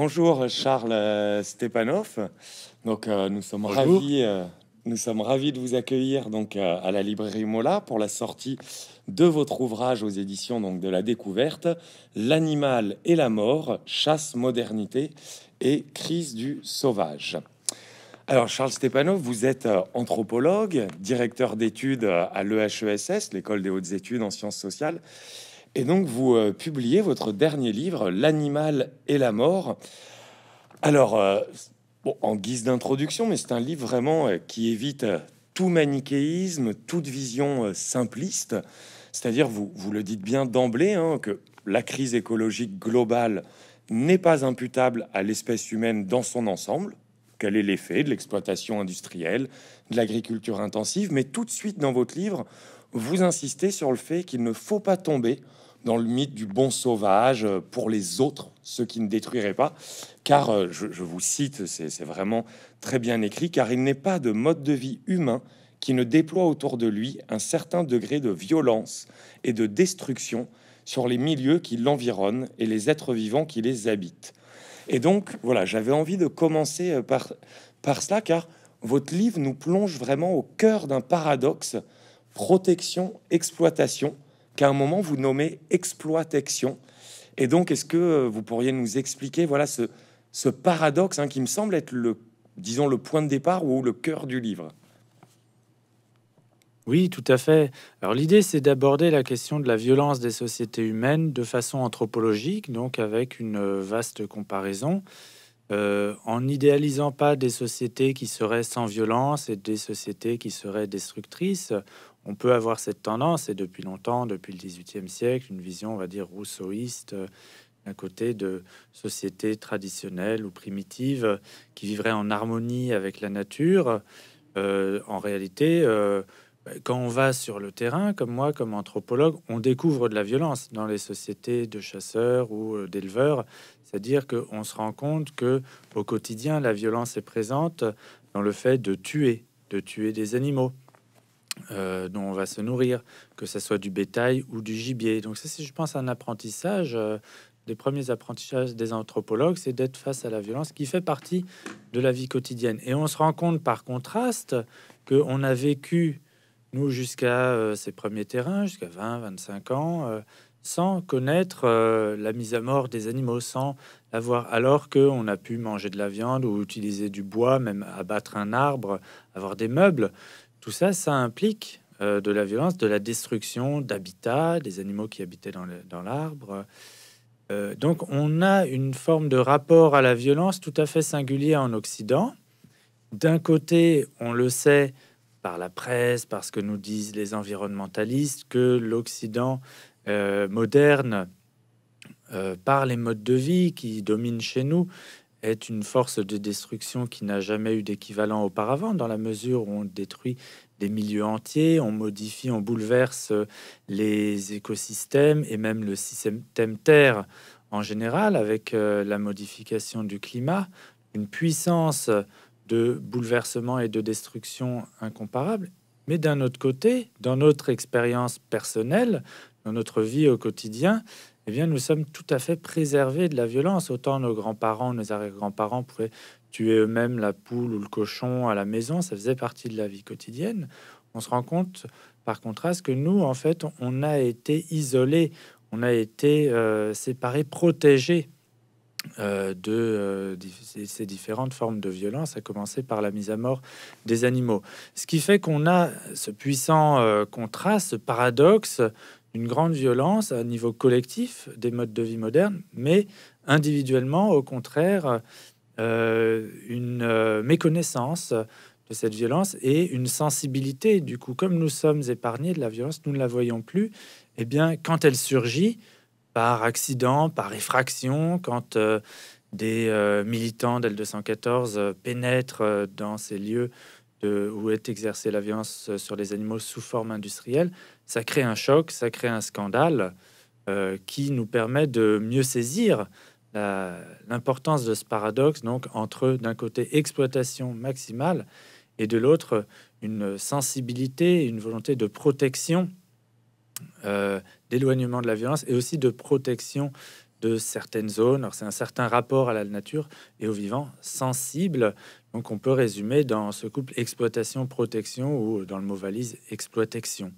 bonjour Charles euh, Stepanov. Donc euh, nous sommes ravis. Euh, nous sommes ravis de vous accueillir donc à la librairie Mola pour la sortie de votre ouvrage aux éditions donc de la découverte L'animal et la mort, chasse modernité et crise du sauvage. Alors Charles Stepanov, vous êtes anthropologue, directeur d'études à l'EHESS, l'école des hautes études en sciences sociales et donc, vous euh, publiez votre dernier livre, L'animal et la mort. Alors, euh, en guise d'introduction, mais c'est un livre vraiment euh, qui évite tout manichéisme, toute vision simpliste. C'est-à-dire, vous, vous le dites bien d'emblée, hein, que la crise écologique globale n'est pas imputable à l'espèce humaine dans son ensemble. Quel est l'effet de l'exploitation industrielle, de l'agriculture intensive Mais tout de suite dans votre livre, vous insistez sur le fait qu'il ne faut pas tomber dans le mythe du bon sauvage euh, pour les autres, ceux qui ne détruiraient pas, car, euh, je, vous cite, c'est vraiment très bien écrit, car il n'est pas de mode de vie humain qui ne déploie autour de lui un certain degré de violence et de destruction sur les milieux qui l'environnent et les êtres vivants qui les habitent. Et donc, voilà, j'avais envie de commencer euh, par, par cela, car votre livre nous plonge vraiment au cœur d'un paradoxe protection-exploitation, qu'à un moment vous nommez exploitation. Et donc, est-ce que euh, vous pourriez nous expliquer voilà ce, paradoxe hein, qui me semble être le, disons, le point de départ ou le cœur du livre oui, tout à fait. Alors l'idée, c'est d'aborder la question de la violence des sociétés humaines de façon anthropologique, donc avec une euh, vaste comparaison. Euh, en n'idéalisant pas des sociétés qui seraient sans violence et des sociétés qui seraient destructrices. On peut avoir cette tendance, et depuis longtemps, depuis le XVIIIe siècle, une vision, on va dire, rousseauiste euh, d'un côté de sociétés traditionnelles ou primitives euh, qui vivraient en harmonie avec la nature. en réalité, bah, quand on va sur le terrain, comme moi, comme anthropologue, on découvre de la violence dans les sociétés de chasseurs ou euh, d'éleveurs. C'est-à-dire qu'on se rend compte que au quotidien, la violence est présente dans le fait de tuer, de tuer des animaux euh, dont on va se nourrir, que ce soit du bétail ou du gibier. Donc ça, c'est, je pense, un apprentissage. Euh, des premiers apprentissages des anthropologues, c'est d'être face à la violence qui fait partie de la vie quotidienne. Et on se rend compte par contraste qu'on a vécu nous, jusqu'à euh, ces premiers terrains, jusqu'à 20, 25 ans, euh, sans connaître euh, la mise à mort des animaux, sans avoir alors qu'on a pu manger de la viande ou utiliser du bois, même abattre un arbre, avoir des meubles. Tout ça, ça implique de la violence, de la destruction d'habitats, des animaux qui habitaient dans l'arbre. donc on a une forme de rapport à la violence tout à fait singulier en Occident. D'un côté, on le sait, par la presse, par que nous disent les environnementalistes, que l'Occident euh, moderne, euh, par les modes de vie qui dominent chez nous, est une force de destruction qui n'a jamais eu d'équivalent auparavant, dans la mesure où on détruit des milieux entiers, on modifie, on bouleverse euh, les écosystèmes et même le système Terre en général, avec la modification du climat, une puissance de bouleversements et de destruction incomparables. Mais d'un autre côté, dans notre expérience personnelle, dans notre vie au quotidien, eh bien, nous sommes tout à fait préservés de la violence. Autant nos grands-parents, nos arrière-grands-parents pouvaient tuer eux-mêmes la poule ou le cochon à la maison, ça faisait partie de la vie quotidienne. On se rend compte, par contraste, que nous, en fait, on a été isolés, on a été euh, séparés, protégés euh, de euh, ces différentes formes de violence, à commencer par la mise à mort des animaux. Ce qui fait qu'on a ce puissant euh, contraste, ce paradoxe une grande violence à niveau collectif des modes de vie modernes, mais individuellement, au contraire, une méconnaissance de cette violence et une sensibilité. Du coup, comme nous sommes épargnés de la violence, nous ne la voyons plus. Eh bien, quand elle surgit, par accident, par effraction, quand euh, des euh, militants d'L214 euh, pénètrent dans ces lieux où est exercée la violence sur les animaux sous forme industrielle, ça crée un choc, ça crée un scandale qui nous permet de mieux saisir l'importance de ce paradoxe donc entre d'un côté exploitation maximale et de l'autre une sensibilité, une volonté de protection euh, d'éloignement de la violence et aussi de protection de certaines zones. C'est un certain rapport à la nature et au vivant sensible. Donc on peut résumer dans ce couple exploitation-protection ou dans le mot valise exploitation,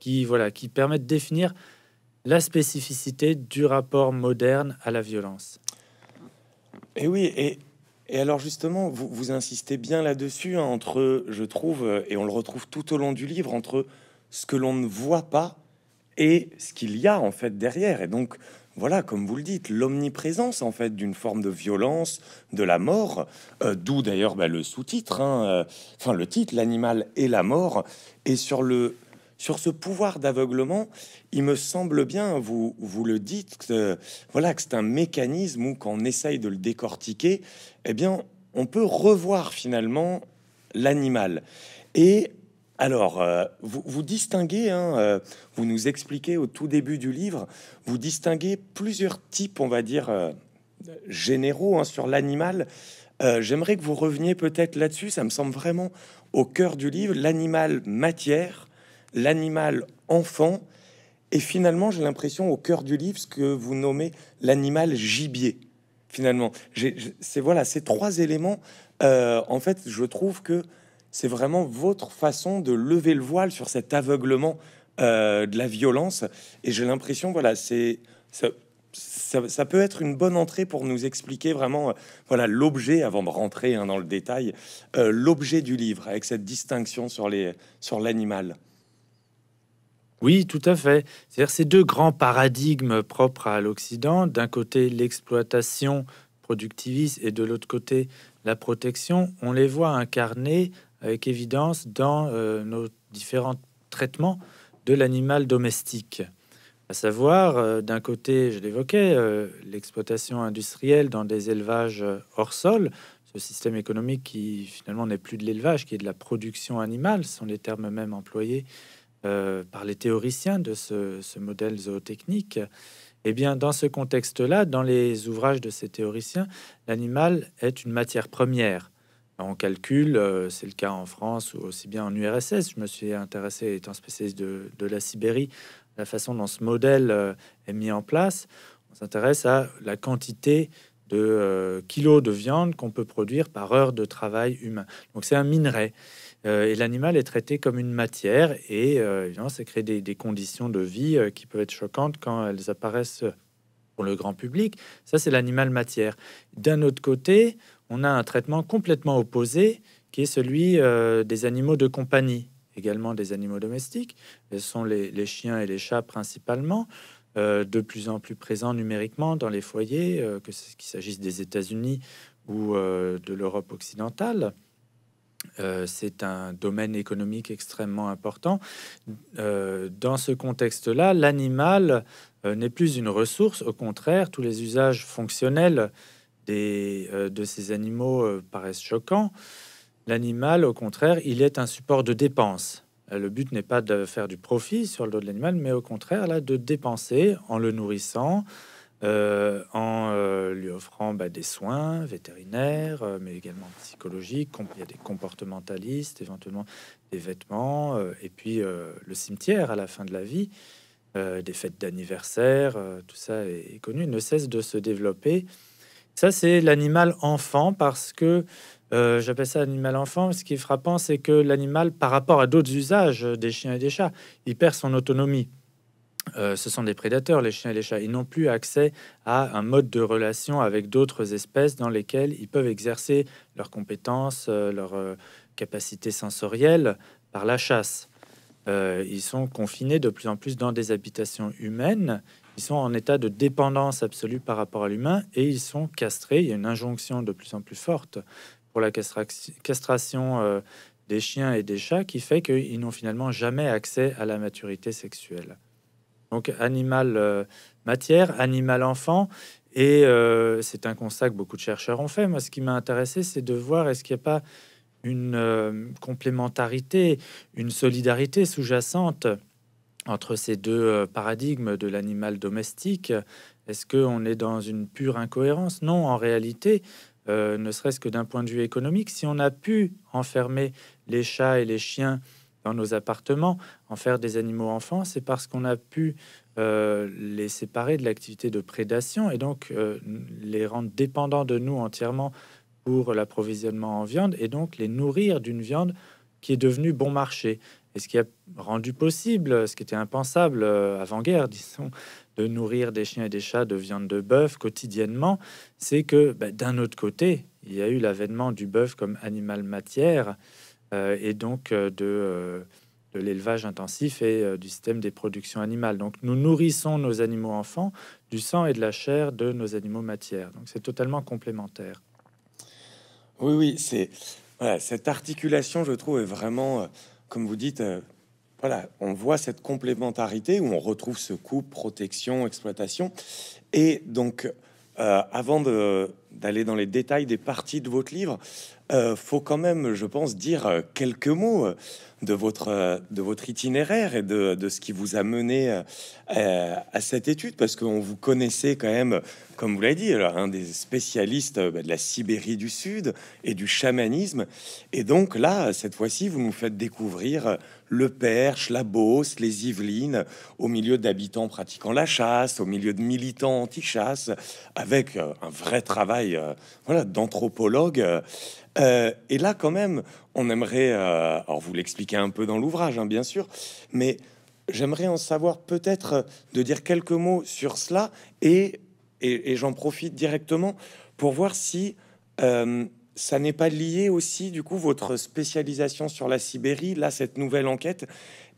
qui, voilà, qui permet de définir la spécificité du rapport moderne à la violence. Et oui, et, et alors justement, vous, vous insistez bien là-dessus, hein, entre, je trouve, et on le retrouve tout au long du livre, entre ce que l'on ne voit pas et ce qu'il y a en fait derrière. Et donc, voilà, comme vous le dites, l'omniprésence en fait d'une forme de violence, de la mort, euh, d'où d'ailleurs bah, le sous-titre, hein, euh, enfin le titre, l'animal et la mort. Et sur le sur ce pouvoir d'aveuglement, il me semble bien, vous vous le dites, que, voilà que c'est un mécanisme où quand on essaye de le décortiquer, eh bien on peut revoir finalement l'animal. Et alors, euh, vous, distinguez, hein, euh, vous nous expliquez au tout début du livre, vous distinguez plusieurs types, on va dire, euh, généraux hein, sur l'animal. J'aimerais que vous reveniez peut-être là-dessus, ça me semble vraiment au cœur du livre, l'animal matière, l'animal enfant, et finalement, j'ai l'impression au cœur du livre ce que vous nommez l'animal gibier. Finalement, c'est voilà ces trois éléments. en fait, je trouve que c'est vraiment votre façon de lever le voile sur cet aveuglement euh, de la violence. Et j'ai l'impression, voilà, c'est ça, peut être une bonne entrée pour nous expliquer vraiment, euh, voilà, l'objet avant de rentrer hein, dans le détail, euh, l'objet du livre avec cette distinction sur les sur l'animal. Oui, tout à fait. C'est-à-dire ces deux grands paradigmes propres à l'Occident, d'un côté l'exploitation productiviste et de l'autre côté la protection, on les voit incarnés avec évidence dans euh, nos différents traitements de l'animal domestique. À savoir, euh, d'un côté, je l'évoquais, euh, l'exploitation industrielle dans des élevages hors sol, ce système économique qui finalement n'est plus de l'élevage, qui est de la production animale, sont les termes même employés par les théoriciens de ce, ce modèle zootechnique. Eh bien, dans ce contexte-là, dans les ouvrages de ces théoriciens, l'animal est une matière première on calcule, euh, c'est le cas en France ou aussi bien en URSS. Je me suis intéressé, étant spécialiste de, la Sibérie, la façon dont ce modèle euh, est mis en place. On s'intéresse à la quantité de euh, kilos de viande qu'on peut produire par heure de travail humain. Donc c'est un minerai. et l'animal est traité comme une matière et ça crée des, conditions de vie qui peuvent être choquantes quand elles apparaissent pour le grand public. Ça c'est l'animal matière. D'un autre côté, on a un traitement complètement opposé qui est celui euh, des animaux de compagnie, également des animaux domestiques. Ce sont les, chiens et les chats principalement, euh, de plus en plus présents numériquement dans les foyers, euh, qu'il s'agisse des États-Unis ou de l'Europe occidentale. c'est un domaine économique extrêmement important. dans ce contexte-là, l'animal n'est plus une ressource. Au contraire, tous les usages fonctionnels des, euh, de ces animaux euh, paraissent choquants. L'animal, au contraire, il est un support de dépense. Euh, le but n'est pas de faire du profit sur le dos de l'animal, mais au contraire, là, de dépenser en le nourrissant, en lui offrant bah, des soins vétérinaires, mais également psychologiques. Il y a des comportementalistes, éventuellement des vêtements, et puis le cimetière à la fin de la vie, des fêtes d'anniversaire, tout ça est, connu, ne cesse de se développer ça, c'est l'animal enfant parce que euh, j'appelle ça animal enfant. Ce qui est frappant, c'est que l'animal, par rapport à d'autres usages des chiens et des chats, il perd son autonomie. Euh, ce sont des prédateurs, les chiens et les chats. Ils n'ont plus accès à un mode de relation avec d'autres espèces dans lesquelles ils peuvent exercer leurs compétences, euh, leurs capacités sensorielles par la chasse. ils sont confinés de plus en plus dans des habitations humaines ils sont en état de dépendance absolue par rapport à l'humain et ils sont castrés. Il y a une injonction de plus en plus forte pour la castration euh, des chiens et des chats qui fait qu'ils n'ont finalement jamais accès à la maturité sexuelle. Donc animal euh, matière, animal enfant. Et euh, c'est un constat que beaucoup de chercheurs ont fait. Moi, ce qui m'a intéressé, c'est de voir est-ce qu'il n'y a pas une complémentarité, une solidarité sous-jacente entre ces deux euh, paradigmes de l'animal domestique Est-ce qu'on est dans une pure incohérence Non, en réalité, euh, ne serait-ce que d'un point de vue économique, si on a pu enfermer les chats et les chiens dans nos appartements, en faire des animaux enfants, c'est parce qu'on a pu euh, les séparer de l'activité de prédation et donc les rendre dépendants de nous entièrement pour l'approvisionnement en viande et donc les nourrir d'une viande qui est devenue bon marché et ce qui a rendu possible, ce qui était impensable euh, avant-guerre, disons, de nourrir des chiens et des chats de viande de bœuf quotidiennement, c'est que bah, d'un autre côté, il y a eu l'avènement du bœuf comme animal matière euh, et donc euh, de, de l'élevage intensif et du système des productions animales. Donc nous nourrissons nos animaux enfants du sang et de la chair de nos animaux matières. Donc c'est totalement complémentaire. Oui, oui, c'est cette articulation, je trouve, est vraiment comme vous dites, euh, voilà, on voit cette complémentarité où on retrouve ce coup, protection, exploitation. Et donc, euh, avant d'aller dans les détails des parties de votre livre, euh, faut quand même, je pense, dire euh, quelques mots euh, de votre, de votre itinéraire et de, ce qui vous a mené à, cette étude, parce qu'on vous connaissait quand même, comme vous l'avez dit, un des spécialistes bah, de la Sibérie du Sud et du chamanisme. Et donc là, cette fois-ci, vous nous faites découvrir le Perche, la Beauce, les Yvelines, au milieu d'habitants pratiquant la chasse, au milieu de militants anti-chasse, avec un vrai travail voilà, d'anthropologue. Euh, et là, quand même, on aimerait, euh, alors vous l'expliquez un peu dans l'ouvrage, hein, bien sûr, mais j'aimerais en savoir peut-être euh, de dire quelques mots sur cela, et, j'en profite directement pour voir si ça n'est pas lié aussi, du coup, votre spécialisation sur la Sibérie, là, cette nouvelle enquête.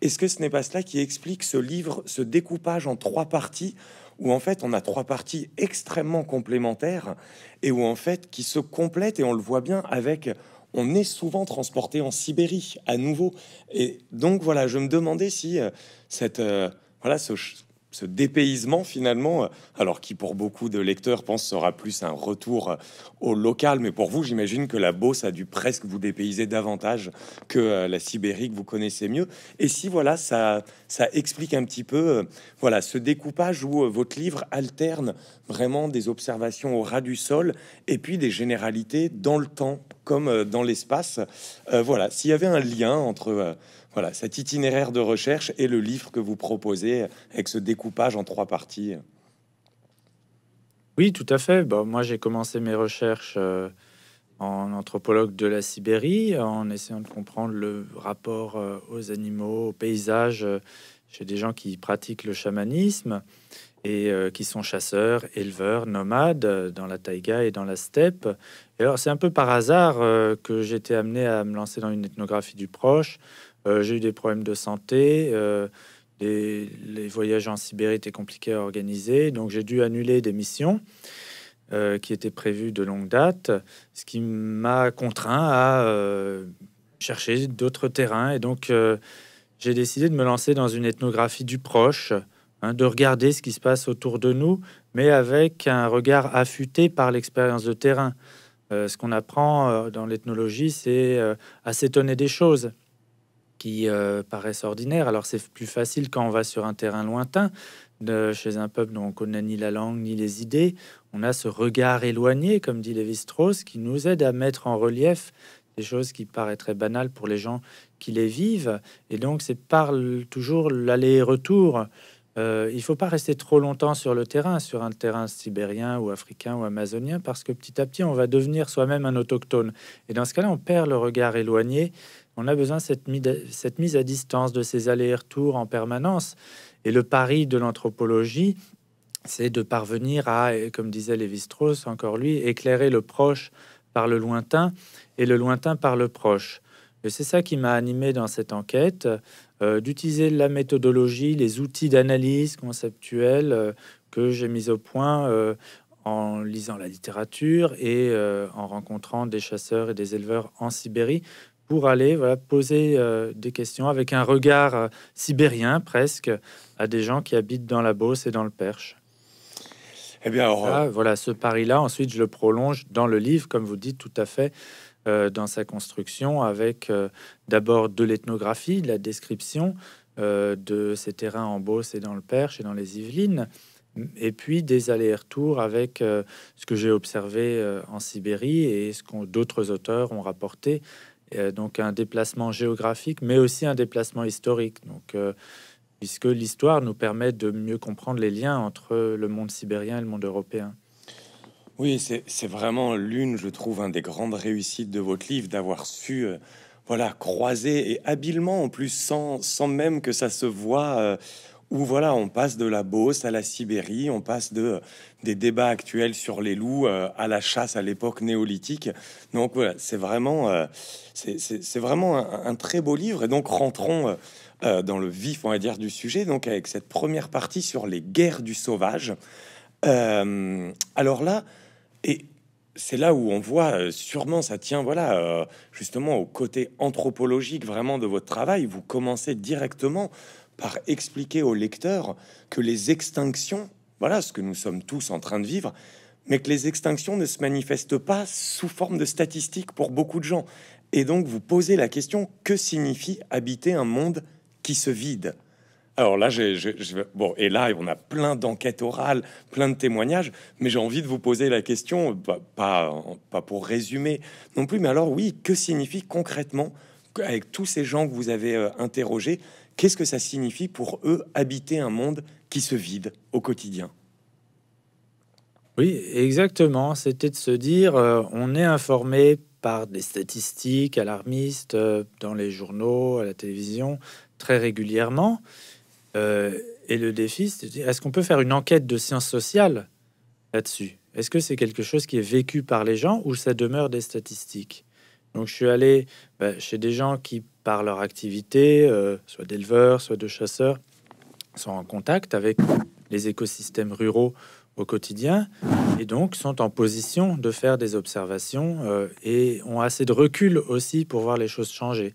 Est-ce que ce n'est pas cela qui explique ce livre, ce découpage en trois parties où en fait on a trois parties extrêmement complémentaires et où en fait qui se complètent et on le voit bien avec on est souvent transporté en Sibérie à nouveau et donc voilà je me demandais si euh, cette euh, voilà ce ce dépaysement finalement, euh, alors qui pour beaucoup de lecteurs pense sera plus un retour euh, au local, mais pour vous, j'imagine que la Beauce a dû presque vous dépayser davantage que euh, la Sibérie que vous connaissez mieux. Et si voilà, ça, ça explique un petit peu, voilà, ce découpage où votre livre alterne vraiment des observations au ras du sol et puis des généralités dans le temps comme dans l'espace. voilà, s'il y avait un lien entre voilà, cet itinéraire de recherche et le livre que vous proposez avec ce découpage en trois parties. Oui, tout à fait. moi, j'ai commencé mes recherches euh, en anthropologue de la Sibérie, en essayant de comprendre le rapport euh, aux animaux, aux paysages, euh, chez des gens qui pratiquent le chamanisme et qui sont chasseurs, éleveurs, nomades dans la taïga et dans la steppe. Et alors, c'est un peu par hasard que j'étais amené à me lancer dans une ethnographie du Proche euh, j'ai eu des problèmes de santé. Euh, les voyages en Sibérie étaient compliqués à organiser, donc j'ai dû annuler des missions euh, qui étaient prévues de longue date, ce qui m'a contraint à chercher d'autres terrains. Et donc j'ai décidé de me lancer dans une ethnographie du proche, hein, de regarder ce qui se passe autour de nous, mais avec un regard affûté par l'expérience de terrain. ce qu'on apprend dans l'ethnologie, c'est à s'étonner des choses qui euh, paraissent ordinaires. Alors c'est plus facile quand on va sur un terrain lointain, chez un peuple dont on connaît ni la langue ni les idées. On a ce regard éloigné, comme dit Lévi-Strauss, qui nous aide à mettre en relief des choses qui paraîtraient banales pour les gens qui les vivent. Et donc c'est par toujours l'aller-retour. Euh, il faut pas rester trop longtemps sur le terrain, sur un terrain sibérien ou africain ou amazonien, parce que petit à petit, on va devenir soi-même un autochtone. Et dans ce cas-là, on perd le regard éloigné on a besoin de cette, mise à distance, de ces allers-retours en permanence. Et le pari de l'anthropologie, c'est de parvenir à, comme disait Lévi-Strauss, encore lui, éclairer le proche par le lointain et le lointain par le proche. Et c'est ça qui m'a animé dans cette enquête, euh, d'utiliser la méthodologie, les outils d'analyse conceptuelle euh, que j'ai mis au point euh, en lisant la littérature et en rencontrant des chasseurs et des éleveurs en Sibérie pour aller voilà, poser euh, des questions avec un regard euh, sibérien presque à des gens qui habitent dans la Beauce et dans le Perche. Eh bien, ah, euh, voilà ce pari-là. Ensuite, je le prolonge dans le livre, comme vous dites tout à fait, dans sa construction, avec d'abord de l'ethnographie, la description de ces terrains en Beauce et dans le Perche et dans les Yvelines, et puis des allers-retours avec ce que j'ai observé en Sibérie et ce que d'autres auteurs ont rapporté euh, donc un déplacement géographique, mais aussi un déplacement historique. Donc, euh, puisque l'histoire nous permet de mieux comprendre les liens entre le monde sibérien et le monde européen. Oui, c'est vraiment l'une, je trouve, un des grandes réussites de votre livre, d'avoir su euh, voilà, croiser et habilement, en plus, sans, même que ça se voit, où voilà, on passe de la Beauce à la Sibérie, on passe de, euh, des débats actuels sur les loups euh, à la chasse à l'époque néolithique. Donc voilà, c'est vraiment, euh, vraiment un, très beau livre. Et donc rentrons dans le vif, on va dire, du sujet, donc avec cette première partie sur les guerres du sauvage. alors là, et c'est là où on voit sûrement ça tient voilà justement au côté anthropologique vraiment de votre travail vous commencez directement par expliquer aux lecteurs que les extinctions, voilà ce que nous sommes tous en train de vivre, mais que les extinctions ne se manifestent pas sous forme de statistiques pour beaucoup de gens. Et donc vous posez la question, que signifie habiter un monde qui se vide alors là, j'ai, bon, et là, on a plein d'enquêtes orales, plein de témoignages, mais j'ai envie de vous poser la question, bah, pas, pour résumer non plus, mais alors oui, que signifie concrètement, avec tous ces gens que vous avez euh, interrogés, Qu'est-ce que ça signifie pour eux habiter un monde qui se vide au quotidien Oui, exactement. C'était de se dire, euh, on est informé par des statistiques alarmistes euh, dans les journaux, à la télévision, très régulièrement. Euh, et le défi, c'est est-ce qu'on peut faire une enquête de sciences sociales là-dessus Est-ce que c'est quelque chose qui est vécu par les gens ou ça demeure des statistiques Donc je suis allé bah, chez des gens qui par leur activité, euh, soit d'éleveurs, soit de chasseurs, sont en contact avec les écosystèmes ruraux au quotidien et donc sont en position de faire des observations euh, et ont assez de recul aussi pour voir les choses changer.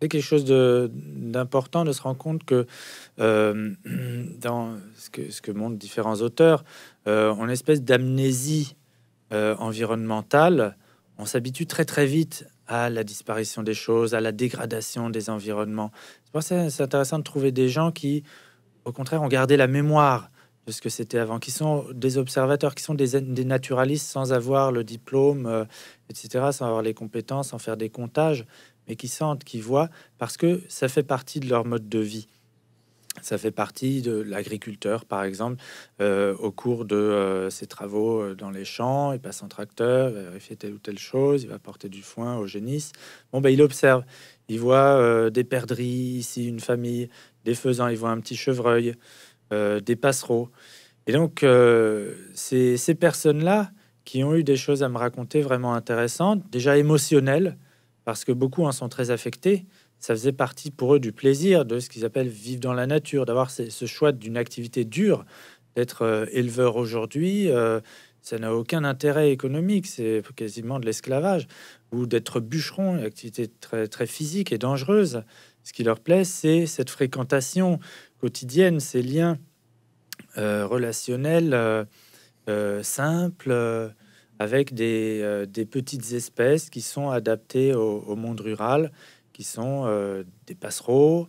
C'est quelque chose d'important de, se rendre compte que euh, dans ce que, montrent différents auteurs, en on espèce d'amnésie environnementale. On s'habitue très très vite à la disparition des choses, à la dégradation des environnements. C'est intéressant de trouver des gens qui, au contraire, ont gardé la mémoire de ce que c'était avant, qui sont des observateurs, qui sont des, naturalistes sans avoir le diplôme, euh, etc., sans avoir les compétences, sans faire des comptages, mais qui sentent, qui voient, parce que ça fait partie de leur mode de vie. Ça fait partie de l'agriculteur, par exemple, euh, au cours de euh, ses travaux euh, dans les champs, il passe en tracteur, il fait vérifier telle ou telle chose, il va porter du foin au génisses. Bon, ben, il observe, il voit des perdrix, ici une famille, des faisans, il voit un petit chevreuil, des passereaux. Et donc, c'est ces personnes-là qui ont eu des choses à me raconter vraiment intéressantes, déjà émotionnelles, parce que beaucoup en sont très affectés, ça faisait partie pour eux du plaisir, de ce qu'ils appellent vivre dans la nature, d'avoir ce choix d'une activité dure, d'être euh, éleveur aujourd'hui. Euh, ça n'a aucun intérêt économique, c'est quasiment de l'esclavage, ou d'être bûcheron, une activité très, très physique et dangereuse. Ce qui leur plaît, c'est cette fréquentation quotidienne, ces liens euh, relationnels simples, avec des, petites espèces qui sont adaptées au monde rural qui sont euh, des passereaux,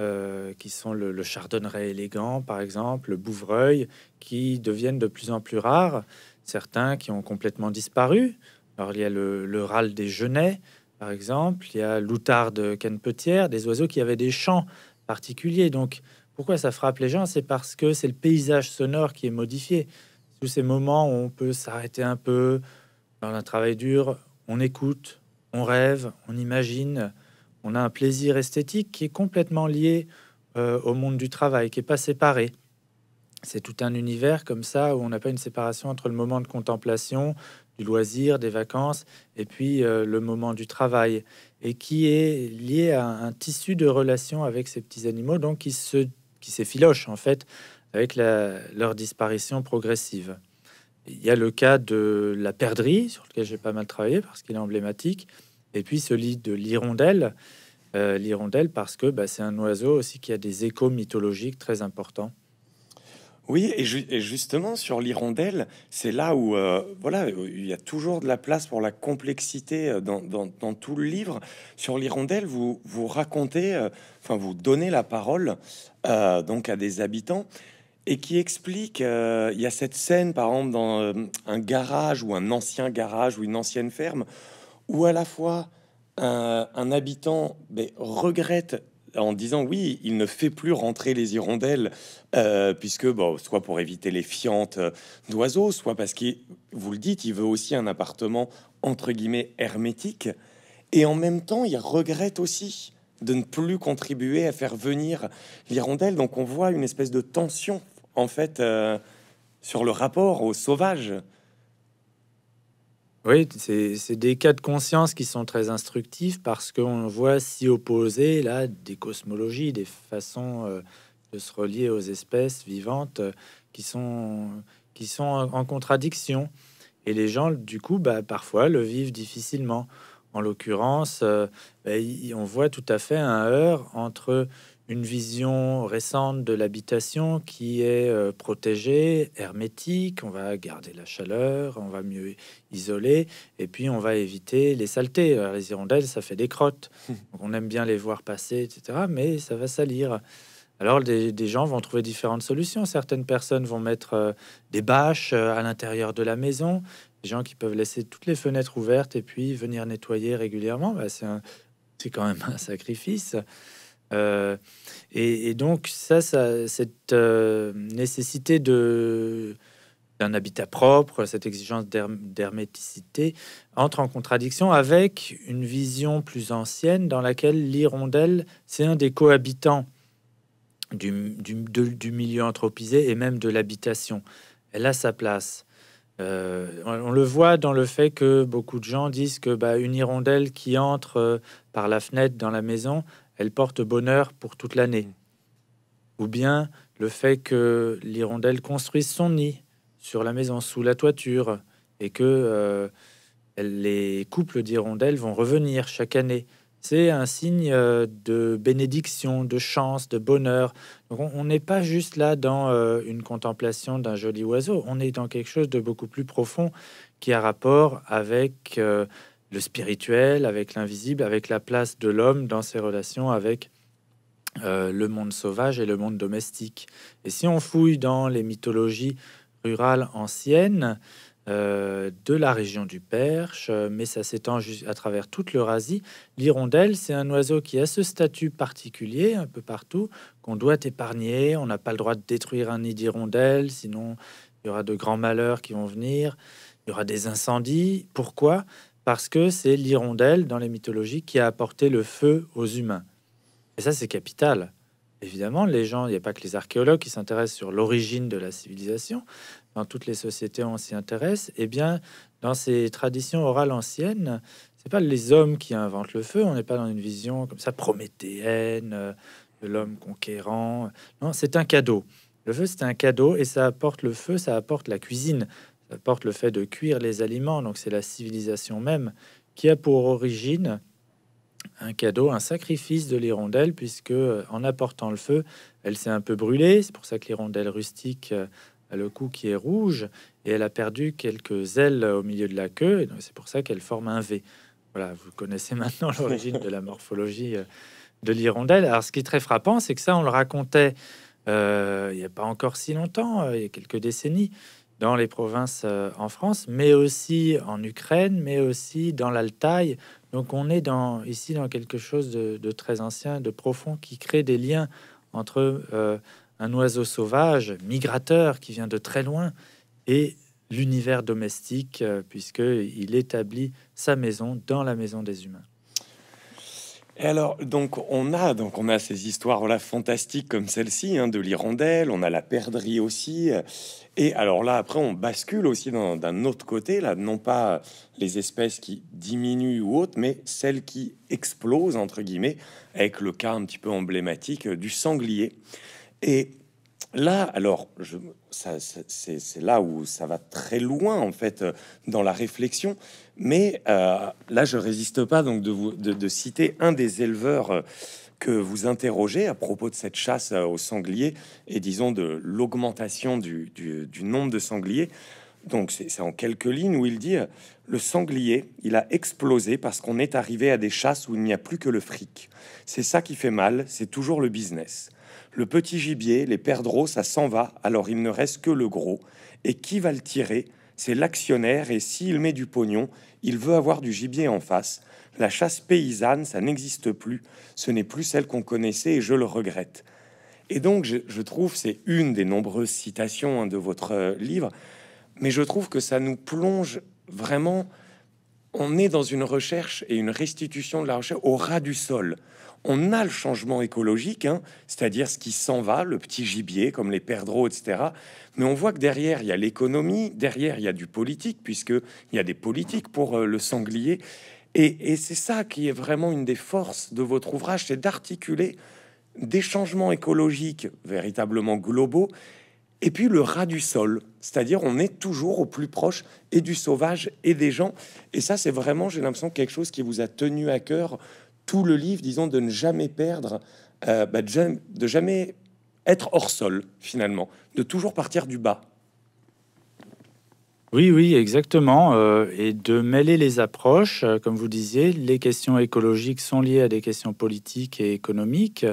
euh, qui sont le, chardonneret élégant, par exemple, le bouvreuil, qui deviennent de plus en plus rares. Certains qui ont complètement disparu. Alors, il y a le, râle des genêts, par exemple, il y a l'outarde canepetière, des oiseaux qui avaient des chants particuliers. Donc, pourquoi ça frappe les gens C'est parce que c'est le paysage sonore qui est modifié. Tous ces moments où on peut s'arrêter un peu dans un travail dur, on écoute, on rêve, on imagine, on a un plaisir esthétique qui est complètement lié euh, au monde du travail, qui n'est pas séparé. C'est tout un univers comme ça où on n'a pas une séparation entre le moment de contemplation, du loisir, des vacances, et puis euh, le moment du travail, et qui est lié à un tissu de relations avec ces petits animaux, donc qui se qui s'effilochent en fait avec leur disparition progressive. Il y a le cas de la perdrix, sur lequel j'ai pas mal travaillé parce qu'il est emblématique. Et puis celui de l'hirondelle, euh, l'hirondelle parce que bah, c'est un oiseau aussi qui a des échos mythologiques très importants. Oui, et, justement sur l'hirondelle, c'est là où euh, voilà, il y a toujours de la place pour la complexité euh, dans, tout le livre. Sur l'hirondelle, vous vous racontez, enfin vous donnez la parole donc à des habitants et qui explique, il y a cette scène par exemple dans un garage ou un ancien garage ou une ancienne ferme où à la fois euh, un, habitant regrette en disant oui, il ne fait plus rentrer les hirondelles, euh, puisque bon, soit pour éviter les fientes euh, d'oiseaux, soit parce qu'il, vous le dites, il veut aussi un appartement entre guillemets hermétique, et en même temps, il regrette aussi de ne plus contribuer à faire venir l'hirondelle. Donc on voit une espèce de tension en fait sur le rapport au sauvage. Oui, c'est des cas de conscience qui sont très instructifs parce qu'on voit s'y opposer là des cosmologies, des façons euh, de se relier aux espèces vivantes euh, qui sont, qui sont en, contradiction. Et les gens, du coup, bah, parfois le vivent difficilement. En l'occurrence, euh, bah, on voit tout à fait un heurt entre une vision récente de l'habitation qui est euh, protégée, hermétique, on va garder la chaleur, on va mieux isoler, et puis on va éviter les saletés. Euh, les hirondelles, ça fait des crottes, mmh. on aime bien les voir passer, etc., mais ça va salir. Alors des, gens vont trouver différentes solutions. Certaines personnes vont mettre euh, des bâches à l'intérieur de la maison, des gens qui peuvent laisser toutes les fenêtres ouvertes et puis venir nettoyer régulièrement, bah, c'est quand même un sacrifice. Euh, et, donc, ça, cette euh, nécessité d'un habitat propre, cette exigence d'herméticité, entre en contradiction avec une vision plus ancienne dans laquelle l'hirondelle, c'est un des cohabitants du, milieu anthropisé et même de l'habitation. Elle a sa place. Euh, on, on, le voit dans le fait que beaucoup de gens disent que bah, une hirondelle qui entre par la fenêtre dans la maison, elle porte bonheur pour toute l'année. Mm. Ou bien le fait que l'hirondelle construise son nid sur la maison, sous la toiture, et que euh, les couples d'hirondelles vont revenir chaque année. C'est un signe euh, de bénédiction, de chance, de bonheur. on n'est pas juste là dans euh, une contemplation d'un joli oiseau, on est dans quelque chose de beaucoup plus profond qui a rapport avec le spirituel, avec l'invisible, avec la place de l'homme dans ses relations avec euh, le monde sauvage et le monde domestique. Et si on fouille dans les mythologies rurales anciennes euh, de la région du Perche, euh, mais ça s'étend à travers toute l'Eurasie, l'hirondelle, c'est un oiseau qui a ce statut particulier un peu partout, qu'on doit épargner, on n'a pas le droit de détruire un nid d'hirondelle, sinon il y aura de grands malheurs qui vont venir, il y aura des incendies. Pourquoi parce que c'est l'hirondelle dans les mythologies qui a apporté le feu aux humains. Et ça, c'est capital. Évidemment, les gens, il n'y a pas que les archéologues qui s'intéressent sur l'origine de la civilisation. Dans toutes les sociétés, on s'y intéresse. Eh bien, dans ces traditions orales anciennes, c'est pas les hommes qui inventent le feu. On n'est pas dans une vision comme ça prométhéenne euh, de l'homme conquérant. Non, c'est un cadeau. Le feu, c'est un cadeau et ça apporte le feu, ça apporte la cuisine, ça porte le fait de cuire les aliments, donc c'est la civilisation même qui a pour origine un cadeau, un sacrifice de l'hirondelle, puisque euh, en apportant le feu, elle s'est un peu brûlée. C'est pour ça que l'hirondelle rustique euh, a le cou qui est rouge et elle a perdu quelques ailes au milieu de la queue. Et c'est pour ça qu'elle forme un V. Voilà, vous connaissez maintenant l'origine de la morphologie euh, de l'hirondelle. Alors, ce qui est très frappant, c'est que ça, on le racontait il n'y a pas encore si longtemps, il y a quelques décennies dans les provinces euh, en France, mais aussi en Ukraine, mais aussi dans l'Altaï. Donc on est dans, ici dans quelque chose de, très ancien, de profond, qui crée des liens entre euh, un oiseau sauvage, migrateur, qui vient de très loin, et l'univers domestique, euh, puisqu'il établit sa maison dans la maison des humains alors, donc on a donc on a ces histoires là fantastiques comme celle-ci hein, de l'hirondelle, on a la perdrie aussi. Et alors là, après, on bascule aussi d'un autre côté, là, non pas les espèces qui diminuent ou autres, mais celles qui explosent, entre guillemets, avec le cas un petit peu emblématique du sanglier. Et Là, alors, c'est là où ça va très loin, en fait, euh, dans la réflexion. Mais euh, là, je ne résiste pas donc de, citer un des éleveurs euh, que vous interrogez à propos de cette chasse aux sangliers et, disons, de l'augmentation du, du nombre de sangliers. Donc, c'est en quelques lignes où il dit Le sanglier, il a explosé parce qu'on est arrivé à des chasses où il n'y a plus que le fric. C'est ça qui fait mal, c'est toujours le business. Le petit gibier, les perdreaux, ça s'en va, alors il ne reste que le gros. Et qui va le tirer C'est l'actionnaire, et s'il met du pognon, il veut avoir du gibier en face. La chasse paysanne, ça n'existe plus. Ce n'est plus celle qu'on connaissait, et je le regrette. Et donc, je, trouve, c'est une des nombreuses citations hein, de votre euh, livre, mais je trouve que ça nous plonge vraiment on est dans une recherche et une restitution de la recherche au ras du sol on a le changement écologique, hein, c'est-à-dire ce qui s'en va, le petit gibier comme les perdreaux, etc. Mais on voit que derrière, il y a l'économie, derrière, il y a du politique, puisqu'il y a des politiques pour euh, le sanglier. Et, c'est ça qui est vraiment une des forces de votre ouvrage, c'est d'articuler des changements écologiques véritablement globaux, et puis le ras du sol, c'est-à-dire on est toujours au plus proche et du sauvage et des gens. Et ça, c'est vraiment, j'ai l'impression, quelque chose qui vous a tenu à cœur tout le livre, disons, de ne jamais perdre, euh, bah, de, jamais, être hors sol, finalement, de toujours partir du bas. Oui, oui, exactement. Euh, et de mêler les approches, euh, comme vous disiez, les questions écologiques sont liées à des questions politiques et économiques.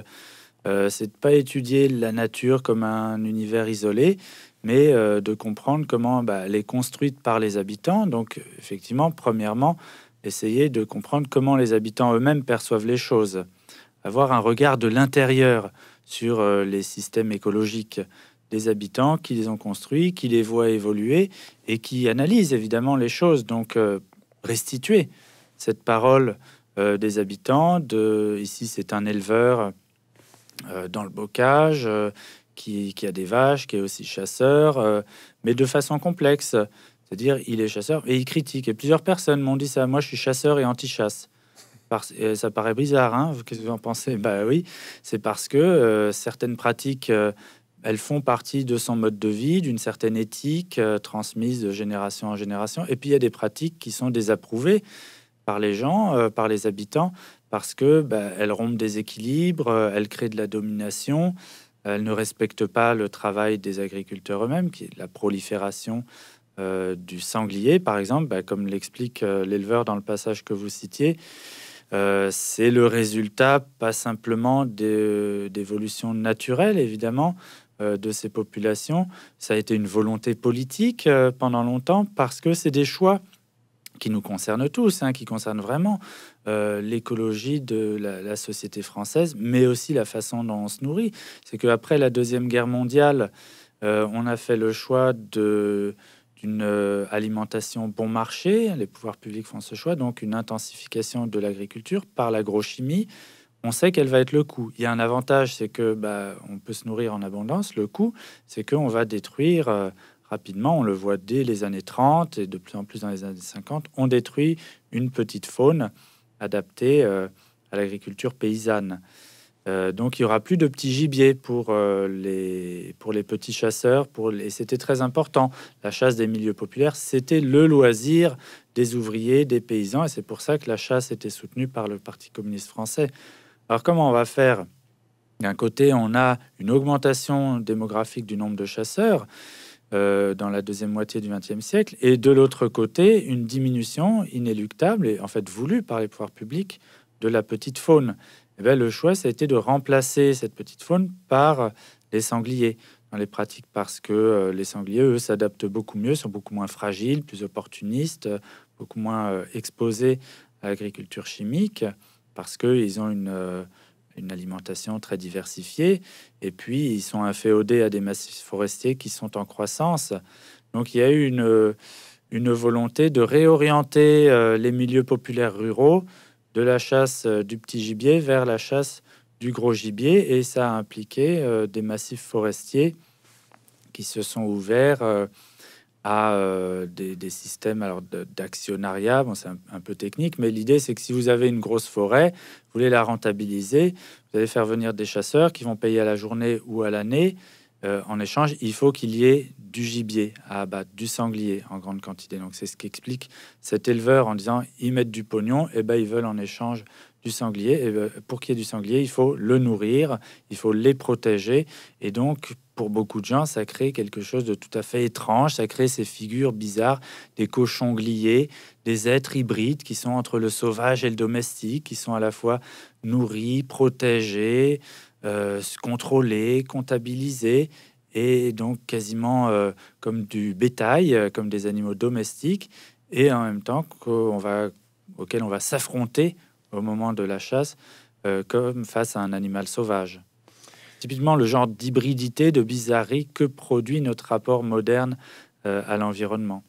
c'est de pas étudier la nature comme un univers isolé, mais de comprendre comment bah, elle est construite par les habitants. Donc, effectivement, premièrement, essayer de comprendre comment les habitants eux-mêmes perçoivent les choses, avoir un regard de l'intérieur sur euh, les systèmes écologiques des habitants qui les ont construits, qui les voient évoluer et qui analysent évidemment les choses. Donc euh, restituer cette parole euh, des habitants. De, ici, c'est un éleveur dans le bocage qui, a des vaches, qui est aussi chasseur, mais de façon complexe. C'est-à-dire, il est chasseur et il critique. Et plusieurs personnes m'ont dit ça. Moi, je suis chasseur et anti-chasse. Ça paraît bizarre, hein Qu'est-ce que vous en pensez Ben oui, c'est parce que euh, certaines pratiques, euh, elles font partie de son mode de vie, d'une certaine éthique euh, transmise de génération en génération. Et puis, il y a des pratiques qui sont désapprouvées par les gens, par les habitants, parce que bah, elles rompent des équilibres, elles créent de la domination, elles ne respectent pas le travail des agriculteurs eux-mêmes, qui est la prolifération euh, du sanglier, par exemple, bah, comme l'explique euh, l'éleveur dans le passage que vous citiez, euh, c'est le résultat pas simplement d'évolutions naturelles, évidemment, de ces populations. Ça a été une volonté politique pendant longtemps parce que c'est des choix qui nous concernent tous, hein, qui concernent vraiment l'écologie de la, la, société française, mais aussi la façon dont on se nourrit. C'est qu'après la Deuxième Guerre mondiale, on a fait le choix de une euh, alimentation bon marché. Les pouvoirs publics font ce choix, donc une intensification de l'agriculture par l'agrochimie. On sait qu'elle va être le coût. Il y a un avantage, c'est que bah, on peut se nourrir en abondance. Le coût, c'est qu'on va détruire euh, rapidement. On le voit dès les années 30 et de plus en plus dans les années 50. On détruit une petite faune adaptée euh, à l'agriculture paysanne. Euh, donc il y aura plus de petits gibiers pour, euh, les, petits chasseurs. Et C'était très important. La chasse des milieux populaires, c'était le loisir des ouvriers, des paysans. Et c'est pour ça que la chasse était soutenue par le Parti communiste français. Alors comment on va faire D'un côté, on a une augmentation démographique du nombre de chasseurs. Euh, dans la deuxième moitié du XXe siècle, et de l'autre côté, une diminution inéluctable et en fait voulue par les pouvoirs publics de la petite faune. Eh ben, le choix, ça a été de remplacer cette petite faune par euh, les sangliers dans les pratiques parce que euh, les sangliers, eux, s'adaptent beaucoup mieux, sont beaucoup moins fragiles, plus opportunistes, euh, beaucoup moins exposés à l'agriculture chimique parce qu'ils ont une, alimentation très diversifiée et puis ils sont inféodés à des massifs forestiers qui sont en croissance. Donc il y a eu une volonté de réorienter les milieux populaires ruraux de la chasse euh, du petit gibier vers la chasse du gros gibier et ça a impliqué euh, des massifs forestiers qui se sont ouverts euh, à des, systèmes alors d'actionnariat. Bon, c'est un, peu technique, mais l'idée c'est que si vous avez une grosse forêt, vous voulez la rentabiliser, vous allez faire venir des chasseurs qui vont payer à la journée ou à l'année euh, en échange, il faut qu'il y ait du gibier à abattre, du sanglier en grande quantité. Donc c'est ce qui explique cet éleveur en disant ils mettent du pognon, et eh ben ils veulent en échange du sanglier. Et euh, pour qu'il y ait du sanglier, il faut le nourrir, il faut les protéger. Et donc pour beaucoup de gens, ça crée quelque chose de tout à fait étrange. Ça crée ces figures bizarres des cochons gliés, des êtres hybrides qui sont entre le sauvage et le domestique, qui sont à la fois nourris, protégés. Euh, contrôlés, comptabilisés et donc quasiment euh, comme du bétail, euh, comme des animaux domestiques et en même temps qu'on va, auquel on va s'affronter au moment de la chasse comme face à un animal sauvage. Typiquement le genre d'hybridité, de bizarrerie que produit notre rapport moderne à l'environnement.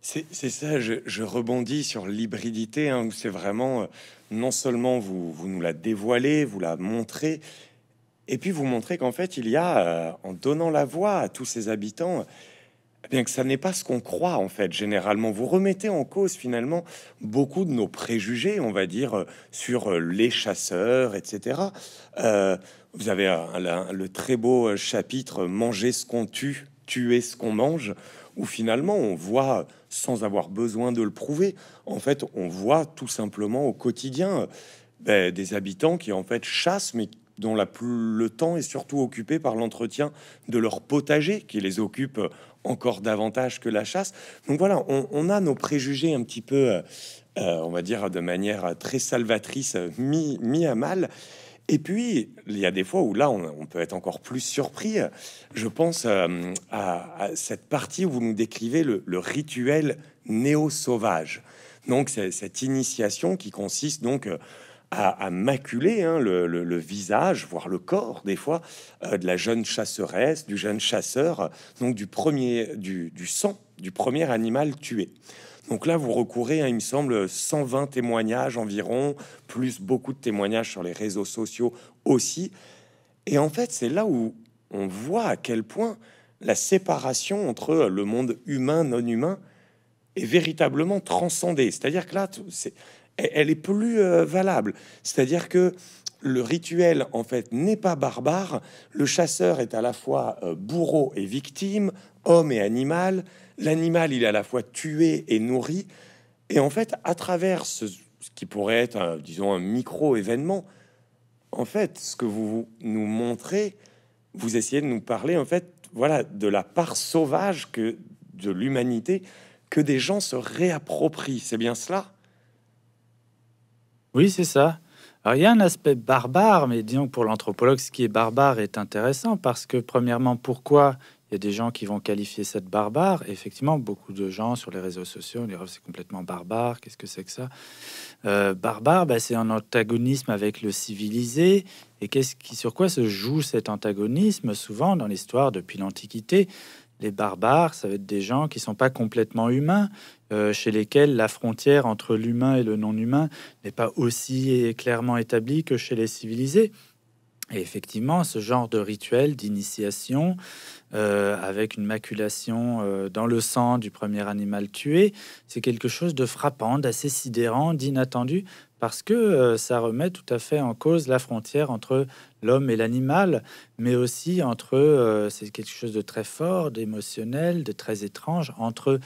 C'est ça, je, rebondis sur l'hybridité, hein, où c'est vraiment, non seulement vous nous la dévoilez, vous la montrez, et puis vous montrer qu'en fait, il y a, euh, en donnant la voix à tous ces habitants, eh bien que ça n'est pas ce qu'on croit en fait généralement. Vous remettez en cause finalement beaucoup de nos préjugés, on va dire, euh, sur euh, les chasseurs, etc. vous avez le très beau chapitre Manger ce qu'on tue, tuer ce qu'on mange, où finalement on voit, sans avoir besoin de le prouver, en fait on voit tout simplement au quotidien ben, des habitants qui en fait chassent, mais dont la le temps est surtout occupé par l'entretien de leur potager qui les occupe encore davantage que la chasse. Donc voilà, on, a nos préjugés un petit peu, euh, euh, on va dire de manière très salvatrice, mis, à mal. Et puis, il y a des fois où là, on, peut être encore plus surpris. Je pense euh, à, cette partie où vous nous décrivez le, le rituel néo-sauvage. Donc, cette initiation qui consiste donc à, maculer hein, le, visage, voire le corps, des fois, euh, de la jeune chasseresse, du jeune chasseur, donc du premier, du, sang du premier animal tué. Donc là, vous recourez à, hein, il me semble, 120 témoignages environ, plus beaucoup de témoignages sur les réseaux sociaux aussi. Et en fait, c'est là où on voit à quel point la séparation entre le monde humain, non humain, est véritablement transcendée. C'est-à-dire que là, c'est elle, est plus euh, valable. C'est-à-dire que le rituel, en fait, n'est pas barbare. Le chasseur est à la fois euh, bourreau et victime, homme et animal. L'animal, il est à la fois tué et nourri. Et en fait, à travers ce, qui pourrait être, disons, un micro-événement, en fait, ce que vous nous montrez, vous essayez de nous parler, en fait, voilà, de la part sauvage que de l'humanité que des gens se réapproprient. C'est bien cela oui, c'est ça. il y a un aspect barbare, mais disons que pour l'anthropologue, ce qui est barbare est intéressant parce que, premièrement, pourquoi il y a des gens qui vont qualifier cette barbare Effectivement, beaucoup de gens sur les réseaux sociaux, on dirait c'est complètement barbare, qu'est-ce que c'est que ça euh, Barbare, bah, c'est un antagonisme avec le civilisé. Et quest qui, sur quoi se joue cet antagonisme Souvent, dans l'histoire, depuis l'Antiquité, les barbares, ça va être des gens qui sont pas complètement humains. Euh, chez lesquels la frontière entre l'humain et le non-humain n'est pas aussi clairement établie que chez les civilisés. Et effectivement, ce genre de rituel d'initiation, euh, avec une maculation euh, dans le sang du premier animal tué, c'est quelque chose de frappant, d'assez sidérant, d'inattendu, parce que ça remet tout à fait en cause la frontière entre l'homme et l'animal, mais aussi entre, c'est quelque chose de très fort, d'émotionnel, de très étrange, entre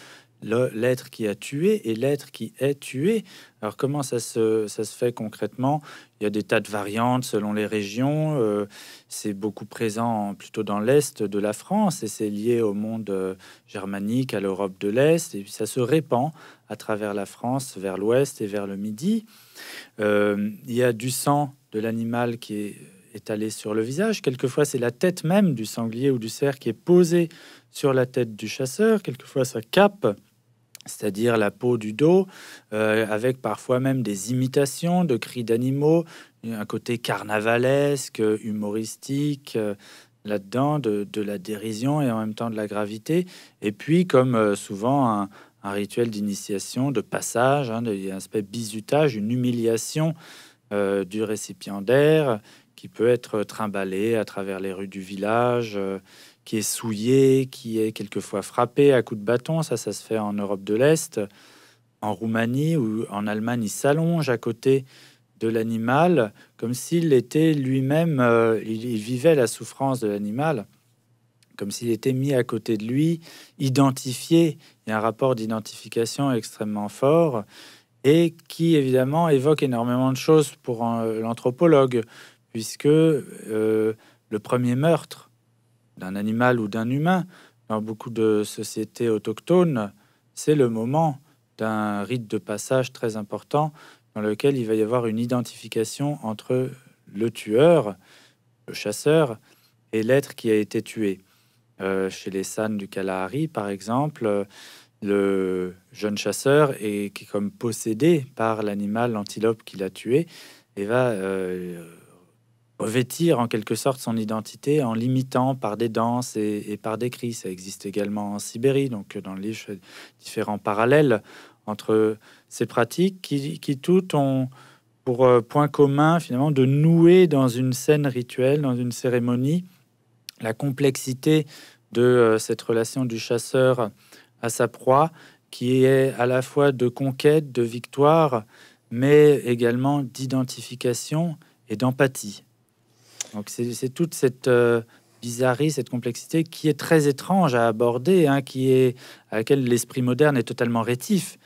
l'être qui a tué et l'être qui est tué. Alors comment ça se, fait concrètement Il y a des tas de variantes selon les régions. Euh, c'est beaucoup présent plutôt dans l'Est de la France et c'est lié au monde euh, germanique, à l'Europe de l'Est. Et ça se répand à travers la France vers l'Ouest et vers le Midi. Euh, il y a du sang de l'animal qui est étalé sur le visage. Quelquefois, c'est la tête même du sanglier ou du cerf qui est posée sur la tête du chasseur. Quelquefois, ça cape c'est-à-dire la peau du dos, euh, avec parfois même des imitations de cris d'animaux, un côté carnavalesque, humoristique. Euh, là-dedans de, la dérision et en même temps de la gravité. Et puis, comme euh, souvent, un, rituel d'initiation, de passage, hein, de, un aspect bizutage, une humiliation du récipiendaire qui peut être trimballé à travers les rues du village qui est souillé, qui est quelquefois frappé à coups de bâton. Ça, ça se fait en Europe de l'Est, en Roumanie ou en Allemagne. Il s'allonge à côté de l'animal comme s'il était lui-même, euh, il, vivait la souffrance de l'animal, comme s'il était mis à côté de lui, identifié. Il y a un rapport d'identification extrêmement fort et qui évidemment évoque énormément de choses pour euh, l'anthropologue, puisque euh, le premier meurtre d'un animal ou d'un humain dans beaucoup de sociétés autochtones, c'est le moment d'un rite de passage très important dans lequel il va y avoir une identification entre le tueur, le chasseur, et l'être qui a été tué. Euh, chez les San du Kalahari, par exemple, le jeune chasseur est, comme possédé par l'animal, l'antilope qu'il a tué, et va euh, revêtir en quelque sorte son identité en limitant par des danses et, par des cris. Ça existe également en Sibérie, donc euh, dans les différents parallèles entre ces pratiques qui, qui toutes ont pour euh, point commun finalement de nouer dans une scène rituelle, dans une cérémonie, la complexité de euh, cette relation du chasseur à sa proie qui est à la fois de conquête, de victoire, mais également d'identification et d'empathie c'est toute cette euh, bizarrerie, cette complexité qui est très étrange à aborder, hein, qui est à laquelle l'esprit moderne est totalement rétif.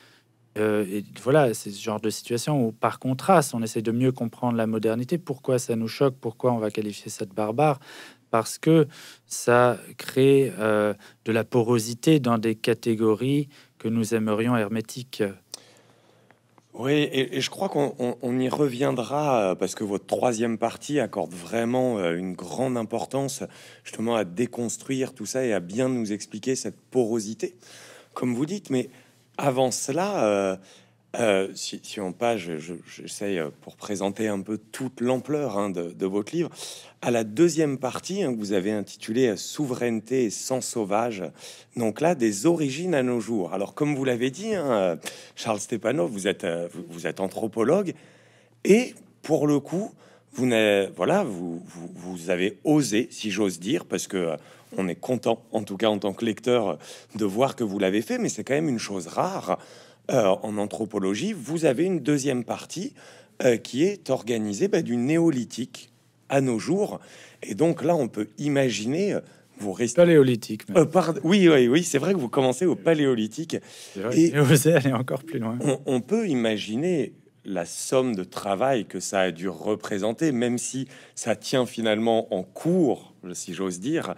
Euh, et voilà, c'est ce genre de situation où, par contraste, on essaie de mieux comprendre la modernité. Pourquoi ça nous choque Pourquoi on va qualifier cette barbare Parce que ça crée euh, de la porosité dans des catégories que nous aimerions hermétiques. Oui, et, je crois qu'on y reviendra euh, parce que votre troisième partie accorde vraiment euh, une grande importance justement à déconstruire tout ça et à bien nous expliquer cette porosité, comme vous dites. Mais avant cela, euh, euh, si, on passe, j'essaye euh, pour présenter un peu toute l'ampleur hein, de, votre livre. À la deuxième partie, hein, vous avez intitulé euh, « Souveraineté sans sauvage, donc là, des origines à nos jours. Alors, comme vous l'avez dit, hein, Charles Stepanov, vous êtes, vous êtes anthropologue et pour le coup, vous, voilà, vous, vous avez osé, si j'ose dire, parce que on est content, en tout cas en tant que lecteur, de voir que vous l'avez fait, mais c'est quand même une chose rare. Euh, en anthropologie, vous avez une deuxième partie euh, qui est organisée bah, du néolithique à nos jours. Et donc là, on peut imaginer euh, vous restez paléolithique. pardon. Oui, oui, oui, c'est vrai que vous commencez au paléolithique. et vous allez encore plus loin. On, peut imaginer la somme de travail que ça a dû représenter, même si ça tient finalement en cours, si j'ose dire.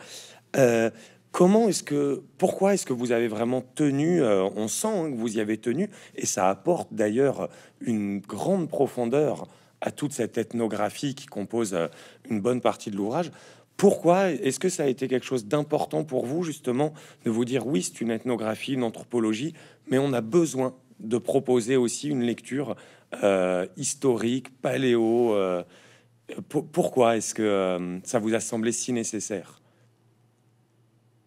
Comment est-ce que, pourquoi est-ce que vous avez vraiment tenu euh, On sent hein, que vous y avez tenu, et ça apporte d'ailleurs une grande profondeur à toute cette ethnographie qui compose euh, une bonne partie de l'ouvrage. Pourquoi est-ce que ça a été quelque chose d'important pour vous justement de vous dire oui, c'est une ethnographie, une anthropologie, mais on a besoin de proposer aussi une lecture euh, historique, paléo. pourquoi est-ce que ça vous a semblé si nécessaire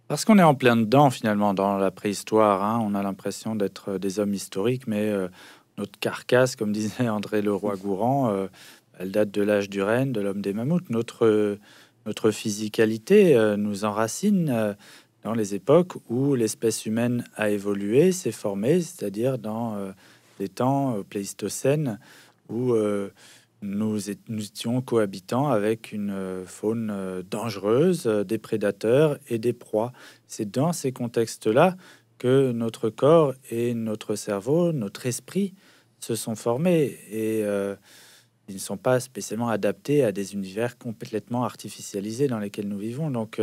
parce qu'on est en plein dedans, finalement, dans la préhistoire. Hein. On a l'impression d'être euh, des hommes historiques, mais euh, notre carcasse, comme disait André Leroy-Gourand, euh, elle date de l'âge du renne, de l'homme des mammouths. Notre, notre physicalité nous enracine dans les époques où l'espèce humaine a évolué, s'est formée, c'est-à-dire dans les temps pléistocènes où nous, étions cohabitants avec une euh, faune euh, dangereuse, euh, des prédateurs et des proies. C'est dans ces contextes-là que notre corps et notre cerveau, notre esprit se sont formés et ils ne sont pas spécialement adaptés à des univers complètement artificialisés dans lesquels nous vivons. Donc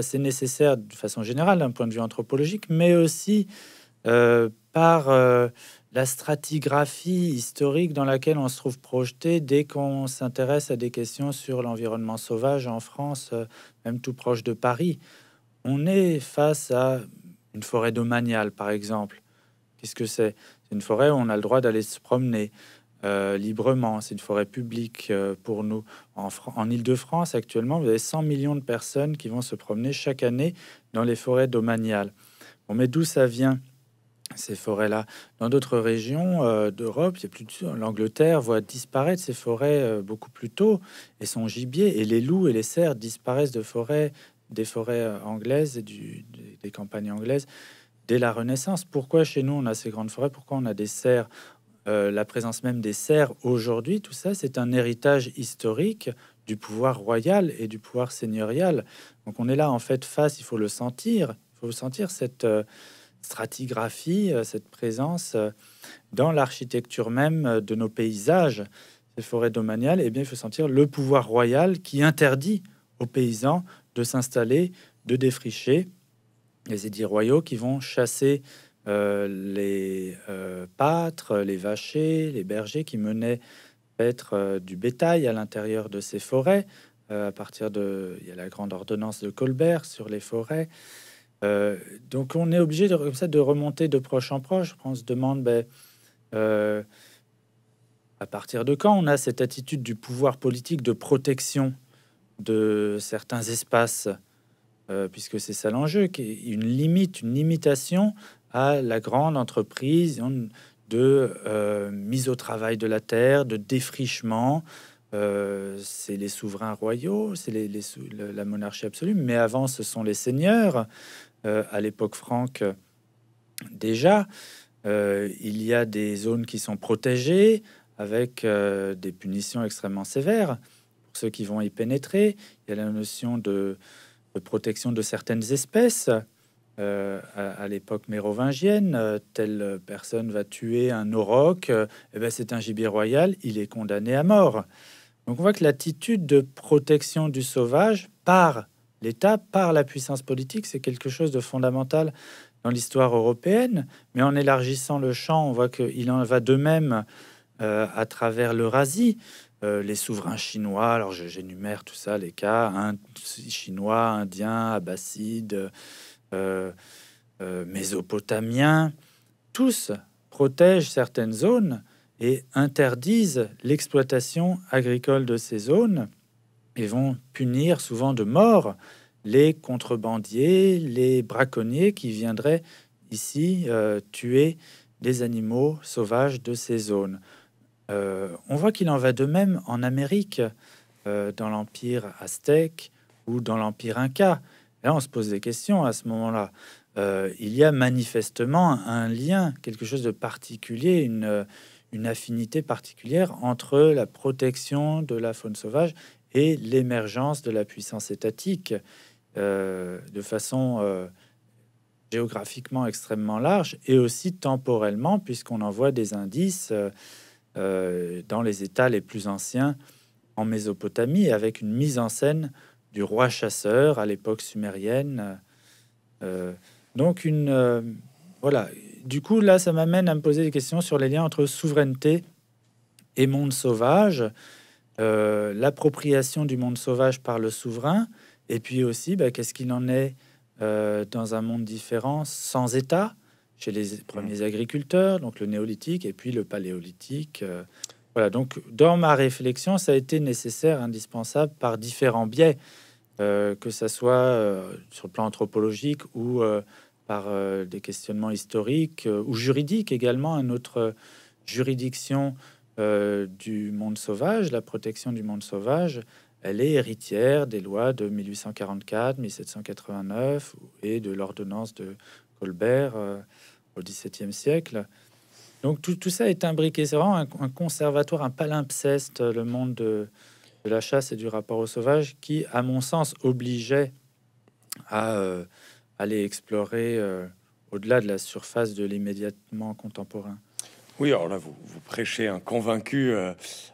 c'est nécessaire de façon générale d'un point de vue anthropologique, mais aussi par la stratigraphie historique dans laquelle on se trouve projeté dès qu'on s'intéresse à des questions sur l'environnement sauvage en France, euh, même tout proche de Paris. On est face à une forêt domaniale, par exemple. Qu'est-ce que c'est C'est une forêt où on a le droit d'aller se promener. Euh, librement. C'est une forêt publique euh, pour nous. En, en Ile-de-France, actuellement, vous avez 100 millions de personnes qui vont se promener chaque année dans les forêts domaniales. Bon, mais d'où ça vient ces forêts-là. Dans d'autres régions euh, d'Europe, l'Angleterre voit disparaître ces forêts euh, beaucoup plus tôt et son gibier et les loups et les cerfs disparaissent de forêts, des forêts euh, anglaises et du, des campagnes anglaises dès la Renaissance. Pourquoi chez nous on a ces grandes forêts Pourquoi on a des cerfs euh, La présence même des cerfs aujourd'hui, tout ça, c'est un héritage historique du pouvoir royal et du pouvoir seigneurial. Donc on est là en fait face, il faut le sentir, il faut sentir cette stratigraphie, euh, cette présence euh, dans l'architecture même euh, de nos paysages, ces forêts domaniales, eh bien, il faut sentir le pouvoir royal qui interdit aux paysans de s'installer, de défricher. Les édits royaux qui vont chasser les pâtres, les vachers, les bergers qui menaient être du bétail à l'intérieur de ces forêts. à partir de, il y a la grande ordonnance de Colbert sur les forêts. Euh, donc on est obligé de, remonter de proche en proche. On se demande ben, euh, à partir de quand on a cette attitude du pouvoir politique de protection de certains espaces, euh, puisque c'est ça l'enjeu, qui est une limite, une limitation à la grande entreprise de mise au travail de la terre, de défrichement. c'est les souverains royaux, c'est la monarchie absolue, mais avant ce sont les seigneurs. Euh, à l'époque franque euh, déjà. Euh, il y a des zones qui sont protégées avec des punitions extrêmement sévères pour ceux qui vont y pénétrer. Il y a la notion de, protection de certaines espèces. à, l'époque mérovingienne, telle personne va tuer un auroch, eh ben c'est un gibier royal, il est condamné à mort. Donc on voit que l'attitude de protection du sauvage par l'État par la puissance politique, c'est quelque chose de fondamental dans l'histoire européenne. Mais en élargissant le champ, on voit qu'il en va de même euh, à travers l'Eurasie. Euh, les souverains chinois, alors j'énumère tout ça, les cas hein, chinois, indiens, abbassides, euh, mésopotamiens, tous protègent certaines zones et interdisent l'exploitation agricole de ces zones et vont punir souvent de mort les contrebandiers, les braconniers qui viendraient ici euh, tuer les animaux sauvages de ces zones. Euh, on voit qu'il en va de même en Amérique, euh, dans l'Empire aztèque ou dans l'Empire inca. là, on se pose des questions à ce moment-là. il y a manifestement un lien, quelque chose de particulier, une, une affinité particulière entre la protection de la faune sauvage et l'émergence de la puissance étatique euh, de façon euh, géographiquement extrêmement large et aussi temporellement, puisqu'on en voit des indices euh, dans les États les plus anciens en Mésopotamie, avec une mise en scène du roi chasseur à l'époque sumérienne. donc une... voilà. Du coup, là, ça m'amène à me poser des questions sur les liens entre souveraineté et monde sauvage. Euh, l'appropriation du monde sauvage par le souverain, et puis aussi, bah, qu'est-ce qu'il en est euh, dans un monde différent, sans État, chez les premiers mmh. agriculteurs, donc le néolithique, et puis le paléolithique. Euh. voilà, donc dans ma réflexion, ça a été nécessaire, indispensable, par différents biais, que ce soit sur le plan anthropologique ou par des questionnements historiques ou juridiques également, à notre juridiction euh, du monde sauvage, la protection du monde sauvage, elle est héritière des lois de 1844, 1789 et de l'ordonnance de Colbert euh, au XVIIe siècle. Donc tout, ça est imbriqué. C'est vraiment un, conservatoire, un palimpseste, euh, le monde de, la chasse et du rapport au sauvage, qui, à mon sens, obligeait à aller explorer au-delà de la surface de l'immédiatement contemporain. Oui, alors là, vous, prêchez un convaincu euh,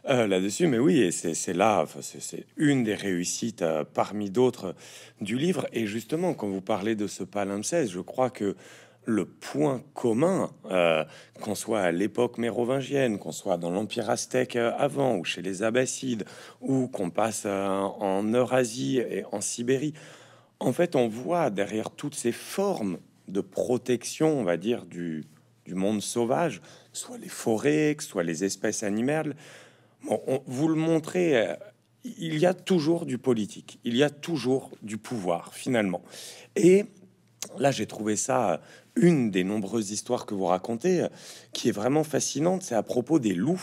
euh, là-dessus, mais oui, c'est là, c'est une des réussites euh, parmi d'autres du livre. Et justement, quand vous parlez de ce palimpseste, je crois que le point commun, qu'on soit à l'époque mérovingienne, qu'on soit dans l'Empire aztèque avant, ou chez les Abbassides, ou qu'on passe en Eurasie et en Sibérie, en fait, on voit derrière toutes ces formes de protection, on va dire, du, du monde sauvage, que soit les forêts, que soit les espèces animales. Bon, vous le montrez, euh, il y a toujours du politique, il y a toujours du pouvoir finalement. Et là, j'ai trouvé ça euh, une des nombreuses histoires que vous racontez, euh, qui est vraiment fascinante, c'est à propos des loups,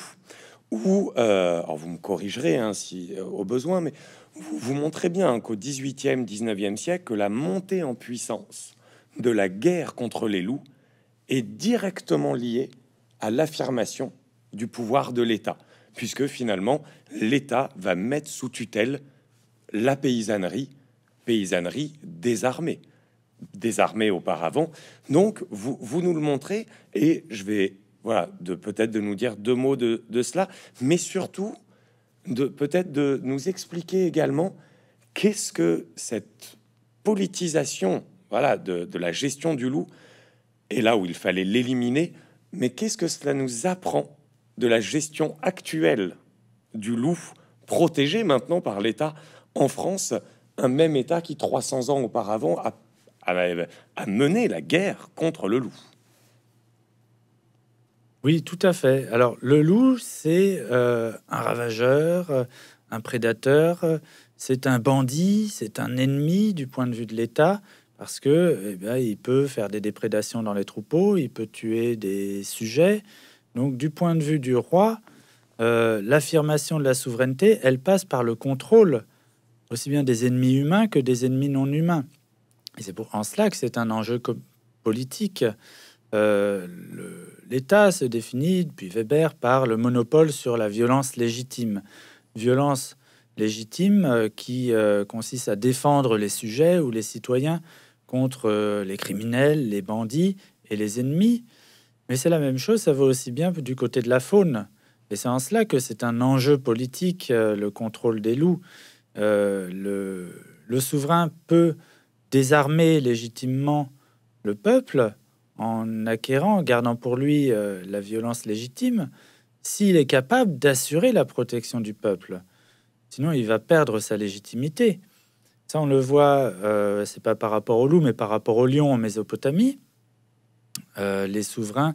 où, vous me corrigerez hein, si, au besoin, mais vous, montrez bien qu'au 18e, 19e siècle, la montée en puissance de la guerre contre les loups est directement lié à l'affirmation du pouvoir de l'État, puisque finalement, l'État va mettre sous tutelle la paysannerie, paysannerie désarmée, désarmée auparavant. Donc, vous, nous le montrez, et je vais, voilà, de peut-être de nous dire deux mots de, cela, mais surtout, de peut-être de nous expliquer également qu'est-ce que cette politisation, voilà, de, de la gestion du loup, et là où il fallait l'éliminer, mais qu'est-ce que cela nous apprend de la gestion actuelle du loup protégé maintenant par l'État en France, un même État qui 300 ans auparavant a, mené la guerre contre le loup oui, tout à fait. Alors, le loup, c'est euh, un ravageur, euh, un prédateur, euh, c'est un bandit, c'est un ennemi du point de vue de l'État parce que eh il peut faire des déprédations dans les troupeaux, il peut tuer des sujets. Donc, du point de vue du roi, euh, l'affirmation de la souveraineté, elle passe par le contrôle aussi bien des ennemis humains que des ennemis non humains. Et c'est pour en cela que c'est un enjeu politique. Euh, L'État se définit depuis Weber par le monopole sur la violence légitime. Violence légitime euh, qui consiste à défendre les sujets ou les citoyens contre euh, les criminels, les bandits et les ennemis. Mais c'est la même chose, ça vaut aussi bien du côté de la faune. Et c'est en cela que c'est un enjeu politique, euh, le contrôle des loups. Euh, le, souverain peut désarmer légitimement le peuple en acquérant, en gardant pour lui la violence légitime, s'il est capable d'assurer la protection du peuple. Sinon, il va perdre sa légitimité. Ça, on le voit, euh, c'est pas par rapport au loup, mais par rapport au lion en Mésopotamie. Euh, les souverains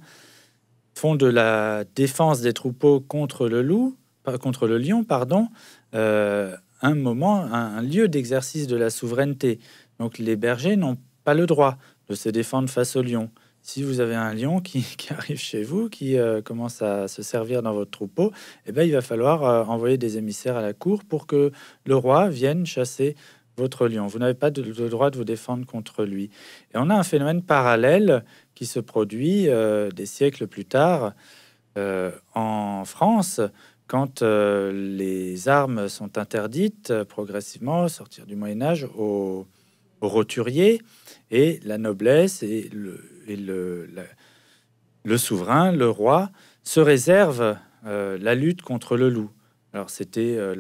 font de la défense des troupeaux contre le loup, contre le lion, pardon, euh, un moment, un, lieu d'exercice de la souveraineté. Donc les bergers n'ont pas le droit de se défendre face au lion. Si vous avez un lion qui, arrive chez vous, qui euh, commence à se servir dans votre troupeau, eh ben il va falloir envoyer des émissaires à la cour pour que le roi vienne chasser votre lion. Vous n'avez pas le droit de vous défendre contre lui. Et on a un phénomène parallèle qui se produit euh, des siècles plus tard euh, en France, quand euh, les armes sont interdites progressivement, sortir du Moyen Âge aux, roturiers, et la noblesse et, le, le, le, souverain, le roi, se réservent la lutte contre le loup. Alors c'était euh,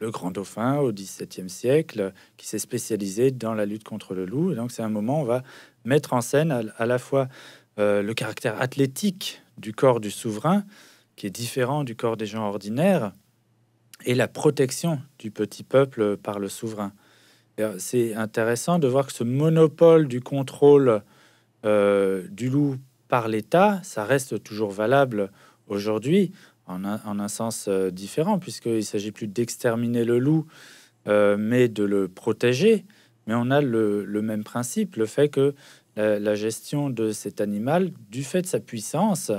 le, grand dauphin au XVIIe siècle qui s'est spécialisé dans la lutte contre le loup. donc c'est un moment où on va mettre en scène à, la fois euh, le caractère athlétique du corps du souverain, qui est différent du corps des gens ordinaires, et la protection du petit peuple par le souverain. Euh, c'est intéressant de voir que ce monopole du contrôle du loup par l'État, ça reste toujours valable aujourd'hui en un, sens euh, différent, puisqu'il s'agit plus d'exterminer le loup, euh, mais de le protéger. Mais on a le, même principe, le fait que la, gestion de cet animal, du fait de sa puissance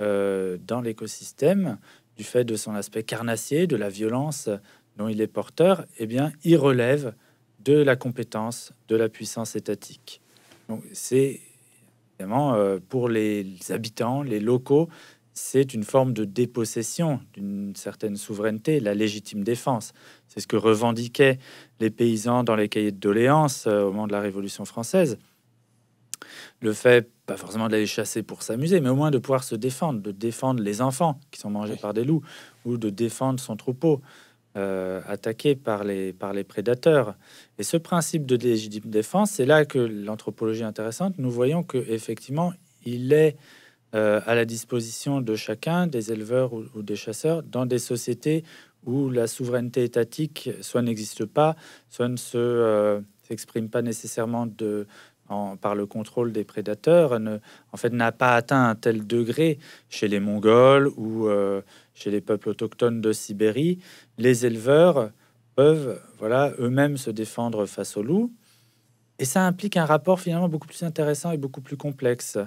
euh, dans l'écosystème, du fait de son aspect carnassier, de la violence dont il est porteur, eh bien, il relève de la compétence, de la puissance étatique. Donc, c'est évidemment pour les habitants, les locaux, c'est une forme de dépossession d'une certaine souveraineté, la légitime défense. C'est ce que revendiquaient les paysans dans les cahiers de doléances euh, au moment de la Révolution française. Le fait, pas forcément d'aller chasser pour s'amuser, mais au moins de pouvoir se défendre, de défendre les enfants qui sont mangés par des loups, ou de défendre son troupeau euh, attaqué par les, par les prédateurs. Et ce principe de légitime défense, c'est là que l'anthropologie intéressante. Nous voyons que effectivement, il est euh, à la disposition de chacun, des éleveurs ou, des chasseurs, dans des sociétés où la souveraineté étatique soit n'existe pas, soit ne euh, s'exprime pas nécessairement par le contrôle des prédateurs, en fait n'a pas atteint un tel degré chez les Mongols ou euh, chez les peuples autochtones de Sibérie. Les éleveurs peuvent voilà, eux-mêmes se défendre face aux loups. Et ça implique un rapport finalement beaucoup plus intéressant et beaucoup plus complexe.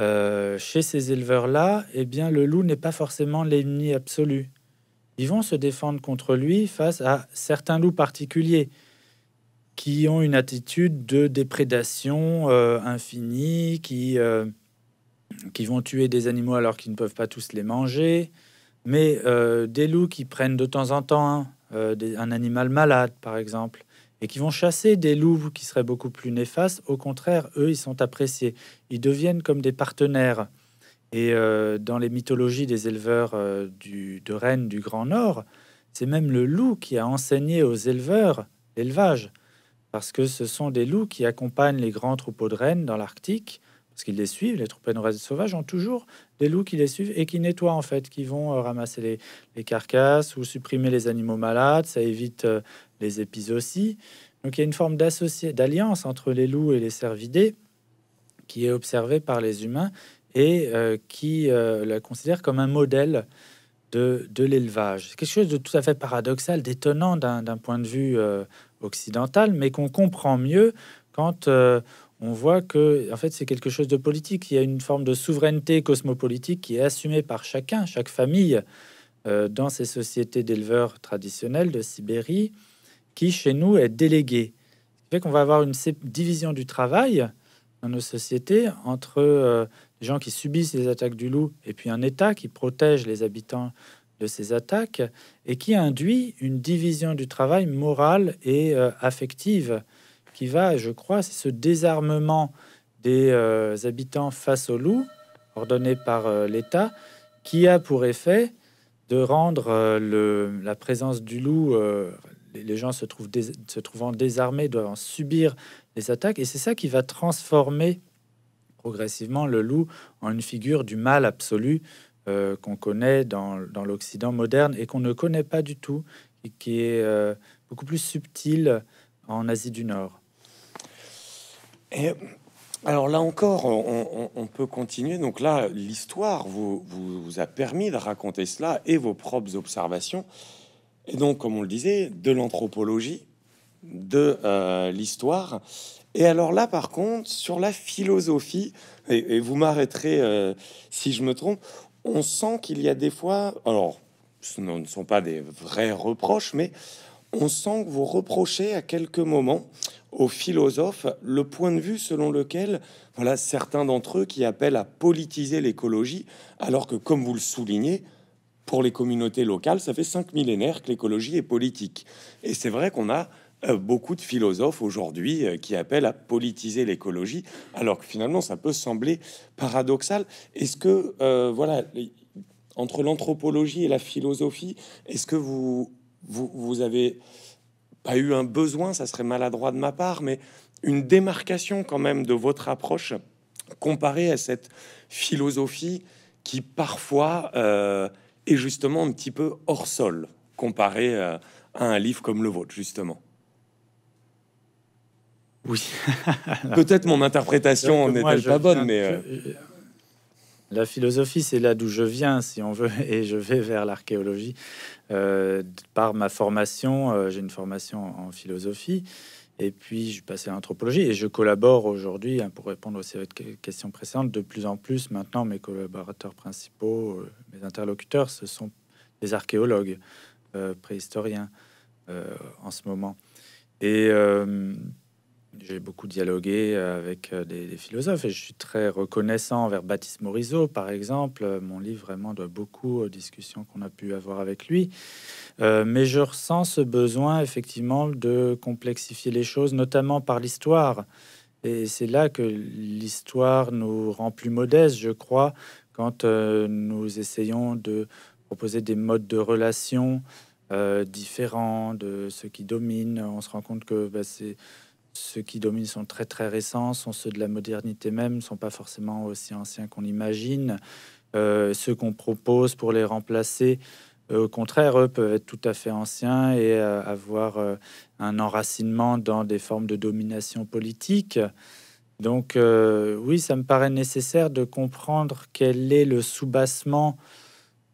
Euh, chez ces éleveurs-là, eh bien, le loup n'est pas forcément l'ennemi absolu. Ils vont se défendre contre lui face à certains loups particuliers qui ont une attitude de déprédation euh, infinie, euh, qui, vont tuer des animaux alors qu'ils ne peuvent pas tous les manger, mais des loups qui prennent de temps en temps hein, un animal malade, par exemple, et qui vont chasser des loups qui seraient beaucoup plus néfastes. Au contraire, eux, ils sont appréciés. Ils deviennent comme des partenaires. Et euh, dans les mythologies des éleveurs euh, du, de Rennes du Grand Nord, c'est même le loup qui a enseigné aux éleveurs l'élevage, parce que ce sont des loups qui accompagnent les grands troupeaux de rennes dans l'Arctique, parce qu'ils les suivent. Les troupeaux de rennes sauvages ont toujours des loups qui les suivent et qui nettoient en fait, qui vont euh, ramasser les, les, carcasses ou supprimer les animaux malades. Ça évite les épis aussi. Donc il y a une forme d'alliance entre les loups et les cervidés qui est observée par les humains et euh, qui euh, la considère comme un modèle de, de l'élevage. C'est quelque chose de tout à fait paradoxal, d'étonnant d'un point de vue euh, occidental, mais qu'on comprend mieux quand on voit que en fait c'est quelque chose de politique. Il y a une forme de souveraineté cosmopolitique qui est assumée par chacun, chaque famille dans ces sociétés d'éleveurs traditionnels de Sibérie qui, chez nous, est délégué. Ce qu'on va avoir une division du travail dans nos sociétés entre les euh, gens qui subissent les attaques du loup et puis un État qui protège les habitants de ces attaques et qui induit une division du travail morale et euh, affective qui va, je crois, c'est ce désarmement des euh, habitants face au loup ordonné par l'État qui a pour effet de rendre la présence du loup les gens se, trouvent trouvant désarmés doivent subir des attaques. Et c'est ça qui va transformer progressivement le loup en une figure du mal absolu euh, qu'on connaît dans, l'Occident moderne et qu'on ne connaît pas du tout, et qui est euh, beaucoup plus subtil en Asie du Nord. Et alors là encore, on, peut continuer. Donc là, l'histoire vous, a permis de raconter cela et vos propres observations. Et donc, comme on le disait, de l'anthropologie, de euh, l'histoire. Et alors là, par contre, sur la philosophie, et, vous m'arrêterez euh, si je me trompe, on sent qu'il y a des fois, alors ce ne sont pas des vrais reproches, mais on sent que vous reprochez à quelques moments aux philosophes le point de vue selon lequel, voilà, certains d'entre eux qui appellent à politiser l'écologie, alors que, comme vous le soulignez, pour les communautés locales, ça fait cinq millénaires que l'écologie est politique. Et c'est vrai qu'on a euh, beaucoup de philosophes aujourd'hui euh, qui appellent à politiser l'écologie, alors que finalement ça peut sembler paradoxal. Est-ce que, euh, voilà, entre l'anthropologie et la philosophie, est-ce que vous, vous, avez pas eu un besoin, ça serait maladroit de ma part, mais une démarcation quand même de votre approche comparée à cette philosophie qui parfois... Euh, est justement un petit peu hors sol comparé euh, à un livre comme le vôtre, justement. Oui. Peut-être mon interprétation n'est-elle pas bonne, mais... Euh, La philosophie, c'est là d'où je viens, si on veut, et je vais vers l'archéologie. Euh, par ma formation, j'ai une formation en philosophie, et puis, je suis passé à l'anthropologie et je collabore aujourd'hui, hein, pour répondre aussi à votre question précédente, de plus en plus maintenant, mes collaborateurs principaux, euh, mes interlocuteurs, ce sont des archéologues euh, préhistoriens euh, en ce moment. Et j'ai beaucoup dialogué euh, avec euh, des, philosophes et je suis très reconnaissant envers Baptiste Morisot, par exemple. Euh, mon livre vraiment doit beaucoup aux discussions qu'on a pu avoir avec lui. mais je ressens ce besoin, effectivement, de complexifier les choses, notamment par l'histoire. Et c'est là que l'histoire nous rend plus modestes, je crois, quand nous essayons de proposer des modes de relations différents de ceux qui dominent. On se rend compte que bah, c'est ceux qui dominent sont très très récents, sont ceux de la modernité même, ne sont pas forcément aussi anciens qu'on imagine. Euh, ceux qu'on propose pour les remplacer, euh, au contraire, eux peuvent être tout à fait anciens et euh, avoir un enracinement dans des formes de domination politique. Donc oui, ça me paraît nécessaire de comprendre quel est le soubassement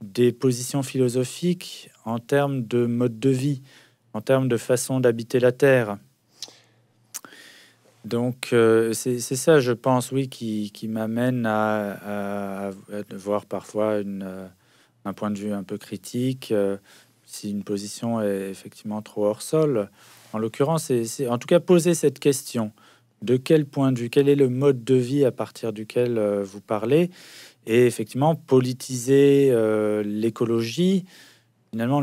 des positions philosophiques en termes de mode de vie, en termes de façon d'habiter la Terre. Donc, euh, c'est ça, je pense, oui, qui, qui m'amène à, voir parfois une, euh, un point de vue un peu critique, euh, si une position est effectivement trop hors sol. En l'occurrence, c'est en tout cas poser cette question. De quel point de vue, quel est le mode de vie à partir duquel vous parlez Et effectivement, politiser l'écologie, finalement,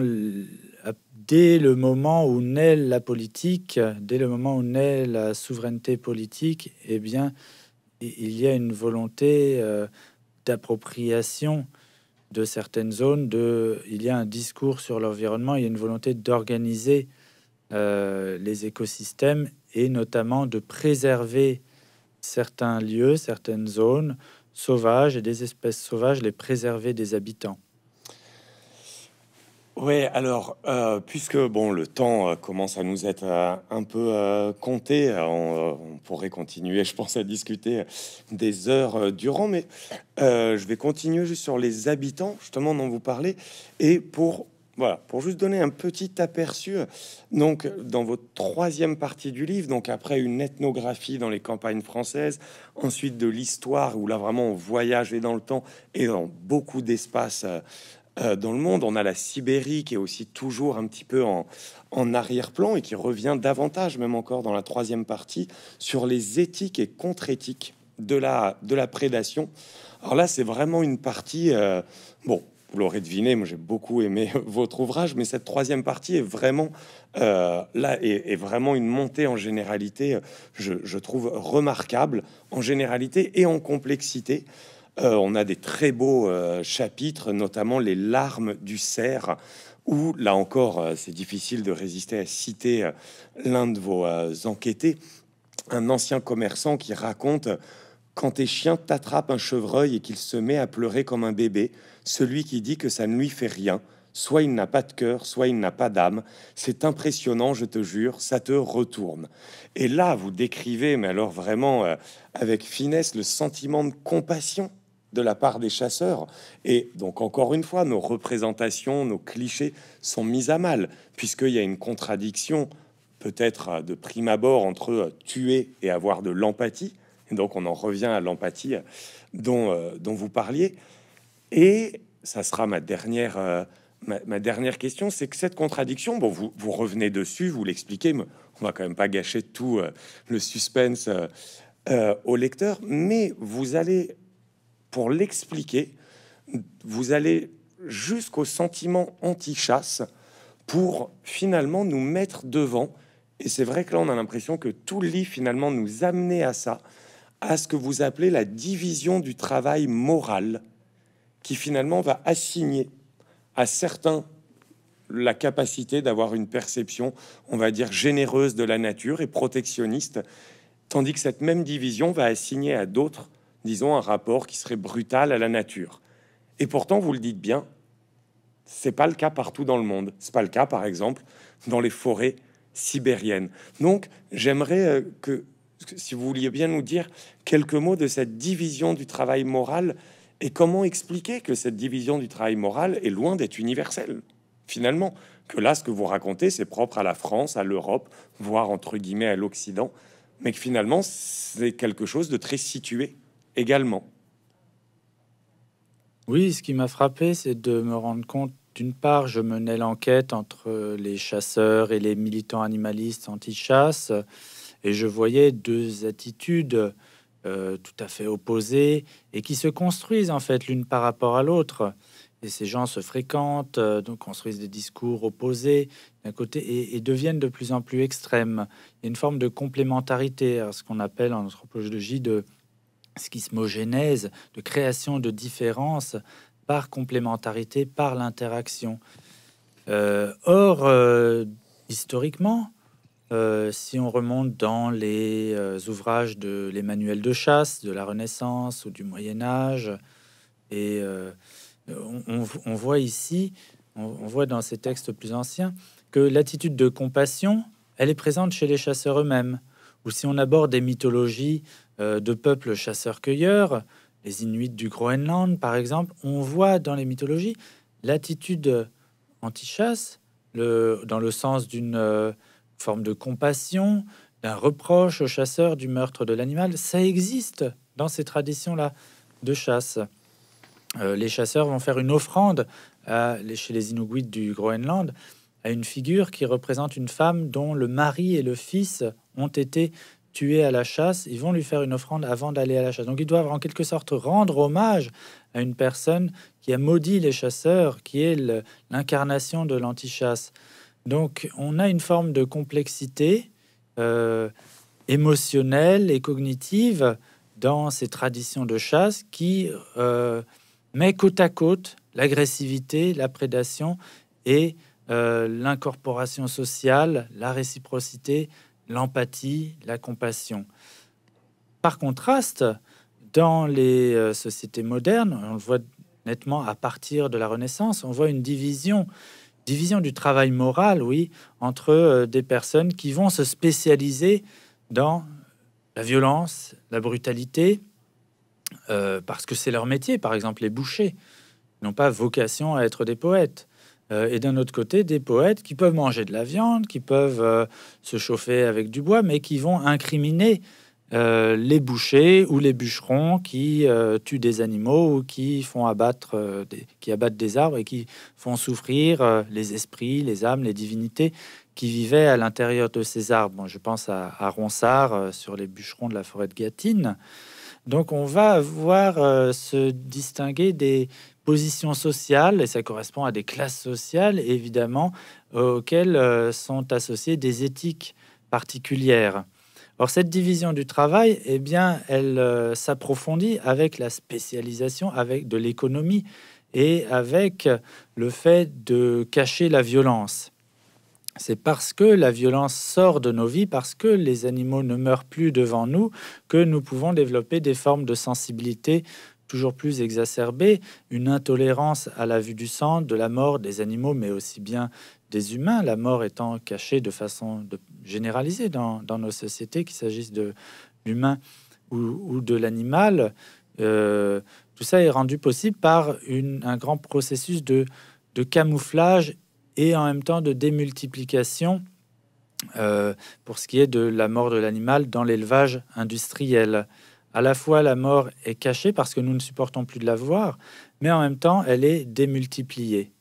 dès le moment où naît la politique, dès le moment où naît la souveraineté politique, eh bien, il y a une volonté euh, d'appropriation de certaines zones. il y a un discours sur l'environnement, il y a une volonté d'organiser euh, les écosystèmes et notamment de préserver certains lieux, certaines zones sauvages et des espèces sauvages, les préserver des habitants. Oui, alors, euh, puisque bon, le temps euh, commence à nous être euh, un peu compté, on, pourrait continuer, je pense, à discuter des heures durant, mais je vais continuer juste sur les habitants, justement, dont vous parlez, et pour voilà, pour juste donner un petit aperçu, donc dans votre troisième partie du livre, donc après une ethnographie dans les campagnes françaises, ensuite de l'histoire où là vraiment on voyage et dans le temps et dans beaucoup d'espaces euh, dans le monde. On a la Sibérie qui est aussi toujours un petit peu en, arrière-plan et qui revient davantage, même encore dans la troisième partie, sur les éthiques et contre-éthiques de la, de la prédation. Alors là, c'est vraiment une partie, euh, bon, vous l'aurez deviné, moi j'ai beaucoup aimé votre ouvrage, mais cette troisième partie est vraiment euh, là est, est, vraiment une montée en généralité, je, trouve remarquable en généralité et en complexité. Euh, on a des très beaux euh, chapitres, notamment les larmes du cerf où là encore, euh, c'est difficile de résister à citer l'un de vos enquêtés, un ancien commerçant qui raconte quand tes chiens t'attrapent un chevreuil et qu'il se met à pleurer comme un bébé, celui qui dit que ça ne lui fait rien, soit il n'a pas de cœur, soit il n'a pas d'âme, c'est impressionnant, je te jure, ça te retourne. Et là, vous décrivez, mais alors vraiment avec finesse, le sentiment de compassion de la part des chasseurs. Et donc, encore une fois, nos représentations, nos clichés sont mis à mal, puisqu'il y a une contradiction, peut-être de prime abord, entre euh, tuer et avoir de l'empathie. Et donc, on en revient à l'empathie euh, dont, euh, dont vous parliez. Et ça sera ma dernière, ma, dernière question, c'est que cette contradiction, bon, vous, vous revenez dessus, vous l'expliquez, mais on va quand même pas gâcher tout le suspense au lecteur, mais vous allez pour l'expliquer, vous allez jusqu'au sentiment anti-chasse pour finalement nous mettre devant. Et c'est vrai que là, on a l'impression que tout lit finalement nous amener à ça, à ce que vous appelez la division du travail moral, qui finalement va assigner à certains la capacité d'avoir une perception, on va dire, généreuse de la nature et protectionniste, tandis que cette même division va assigner à d'autres disons, un rapport qui serait brutal à la nature. Et pourtant, vous le dites bien, c'est pas le cas partout dans le monde. C'est pas le cas, par exemple, dans les forêts sibériennes. Donc, j'aimerais euh, que, si vous vouliez bien nous dire quelques mots de cette division du travail moral et comment expliquer que cette division du travail moral est loin d'être universelle, finalement. Que là, ce que vous racontez, c'est propre à la France, à l'Europe, voire entre guillemets à l'Occident, mais que finalement, c'est quelque chose de très situé également. Oui, ce qui m'a frappé, c'est de me rendre compte, d'une part, je menais l'enquête entre les chasseurs et les militants animalistes anti-chasse, et je voyais deux attitudes euh, tout à fait opposées et qui se construisent en fait l'une par rapport à l'autre. Et ces gens se fréquentent, euh, donc construisent des discours opposés d'un côté et, et, deviennent de plus en plus extrêmes. Il y a une forme de complémentarité à ce qu'on appelle en anthropologie de schismogénèse, de création de différences par complémentarité, par l'interaction. Euh, or, euh, historiquement, euh, si on remonte dans les ouvrages de l'Emmanuel de chasse de la Renaissance ou du Moyen Âge, et on, voit ici, on, voit dans ces textes plus anciens, que l'attitude de compassion, elle est présente chez les chasseurs eux-mêmes. Ou si on aborde des mythologies euh, de peuples chasseurs-cueilleurs, les Inuits du Groenland par exemple, on voit dans les mythologies l'attitude anti-chasse dans le sens d'une euh, forme de compassion, d'un reproche aux chasseurs du meurtre de l'animal. Ça existe dans ces traditions-là de chasse. Euh, les chasseurs vont faire une offrande chez les Inuits du Groenland à une figure qui représente une femme dont le mari et le fils ont été à la chasse, ils vont lui faire une offrande avant d'aller à la chasse. Donc ils doivent en quelque sorte rendre hommage à une personne qui a maudit les chasseurs, qui est l'incarnation de l'antichasse. Donc on a une forme de complexité euh, émotionnelle et cognitive dans ces traditions de chasse qui euh, met côte à côte l'agressivité, la prédation et euh, l'incorporation sociale, la réciprocité, l'empathie, la compassion. Par contraste, dans les euh, sociétés modernes, on le voit nettement à partir de la Renaissance, on voit une division, division du travail moral, oui, entre euh, des personnes qui vont se spécialiser dans la violence, la brutalité, euh, parce que c'est leur métier, par exemple les bouchers n'ont pas vocation à être des poètes. Euh, et d'un autre côté, des poètes qui peuvent manger de la viande, qui peuvent euh, se chauffer avec du bois, mais qui vont incriminer euh, les bouchers ou les bûcherons qui tuent des animaux ou qui font abattre, des, qui abattent des arbres et qui font souffrir les esprits, les âmes, les divinités qui vivaient à l'intérieur de ces arbres. je pense à, Ronsard sur les bûcherons de la forêt de Gatine. Donc on va voir se distinguer des position sociale, et ça correspond à des classes sociales, évidemment, auxquelles euh, sont associées des éthiques particulières. Or, cette division du travail, et eh bien, elle euh, s'approfondit avec la spécialisation, avec de l'économie et avec le fait de cacher la violence. C'est parce que la violence sort de nos vies, parce que les animaux ne meurent plus devant nous, que nous pouvons développer des formes de sensibilité toujours plus exacerbée, une intolérance à la vue du sang, de la mort des animaux, mais aussi bien des humains, la mort étant cachée de façon généralisée dans, nos sociétés, qu'il s'agisse de l'humain ou, de l'animal. Euh, tout ça est rendu possible par un grand processus de, camouflage et en même temps de démultiplication euh, pour ce qui est de la mort de l'animal dans l'élevage industriel à la fois la mort est cachée parce que nous ne supportons plus de la voir, mais en même temps, elle est démultipliée.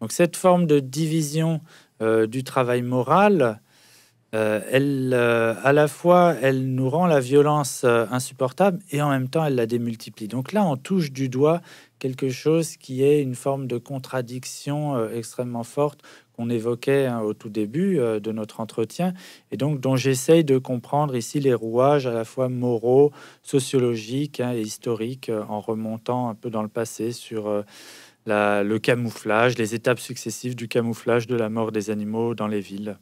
Donc cette forme de division euh, du travail moral, euh, elle, euh, à la fois, elle nous rend la violence insupportable et en même temps, elle la démultiplie. Donc là, on touche du doigt quelque chose qui est une forme de contradiction extrêmement forte on évoquait hein, au tout début euh, de notre entretien, et donc dont j'essaye de comprendre ici les rouages à la fois moraux, sociologiques hein, et historiques, euh, en remontant un peu dans le passé sur euh, le camouflage, les étapes successives du camouflage de la mort des animaux dans les villes.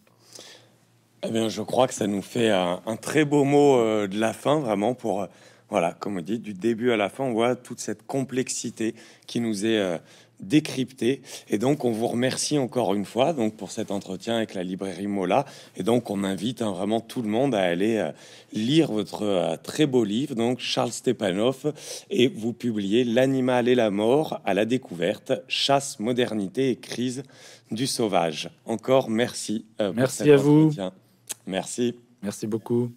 Eh bien, je crois que ça nous fait un, un très beau mot de la fin, vraiment, pour, voilà, comme on dit, du début à la fin, on voit toute cette complexité qui nous est Décrypté Et donc, on vous remercie encore une fois donc, pour cet entretien avec la librairie Mola. Et donc, on invite hein, vraiment tout le monde à aller euh, lire votre euh, très beau livre, donc Charles Stepanov, et vous publiez L'animal et la mort à la découverte, chasse, modernité et crise du sauvage. Encore merci. Euh, merci à vous. Merci. Merci beaucoup.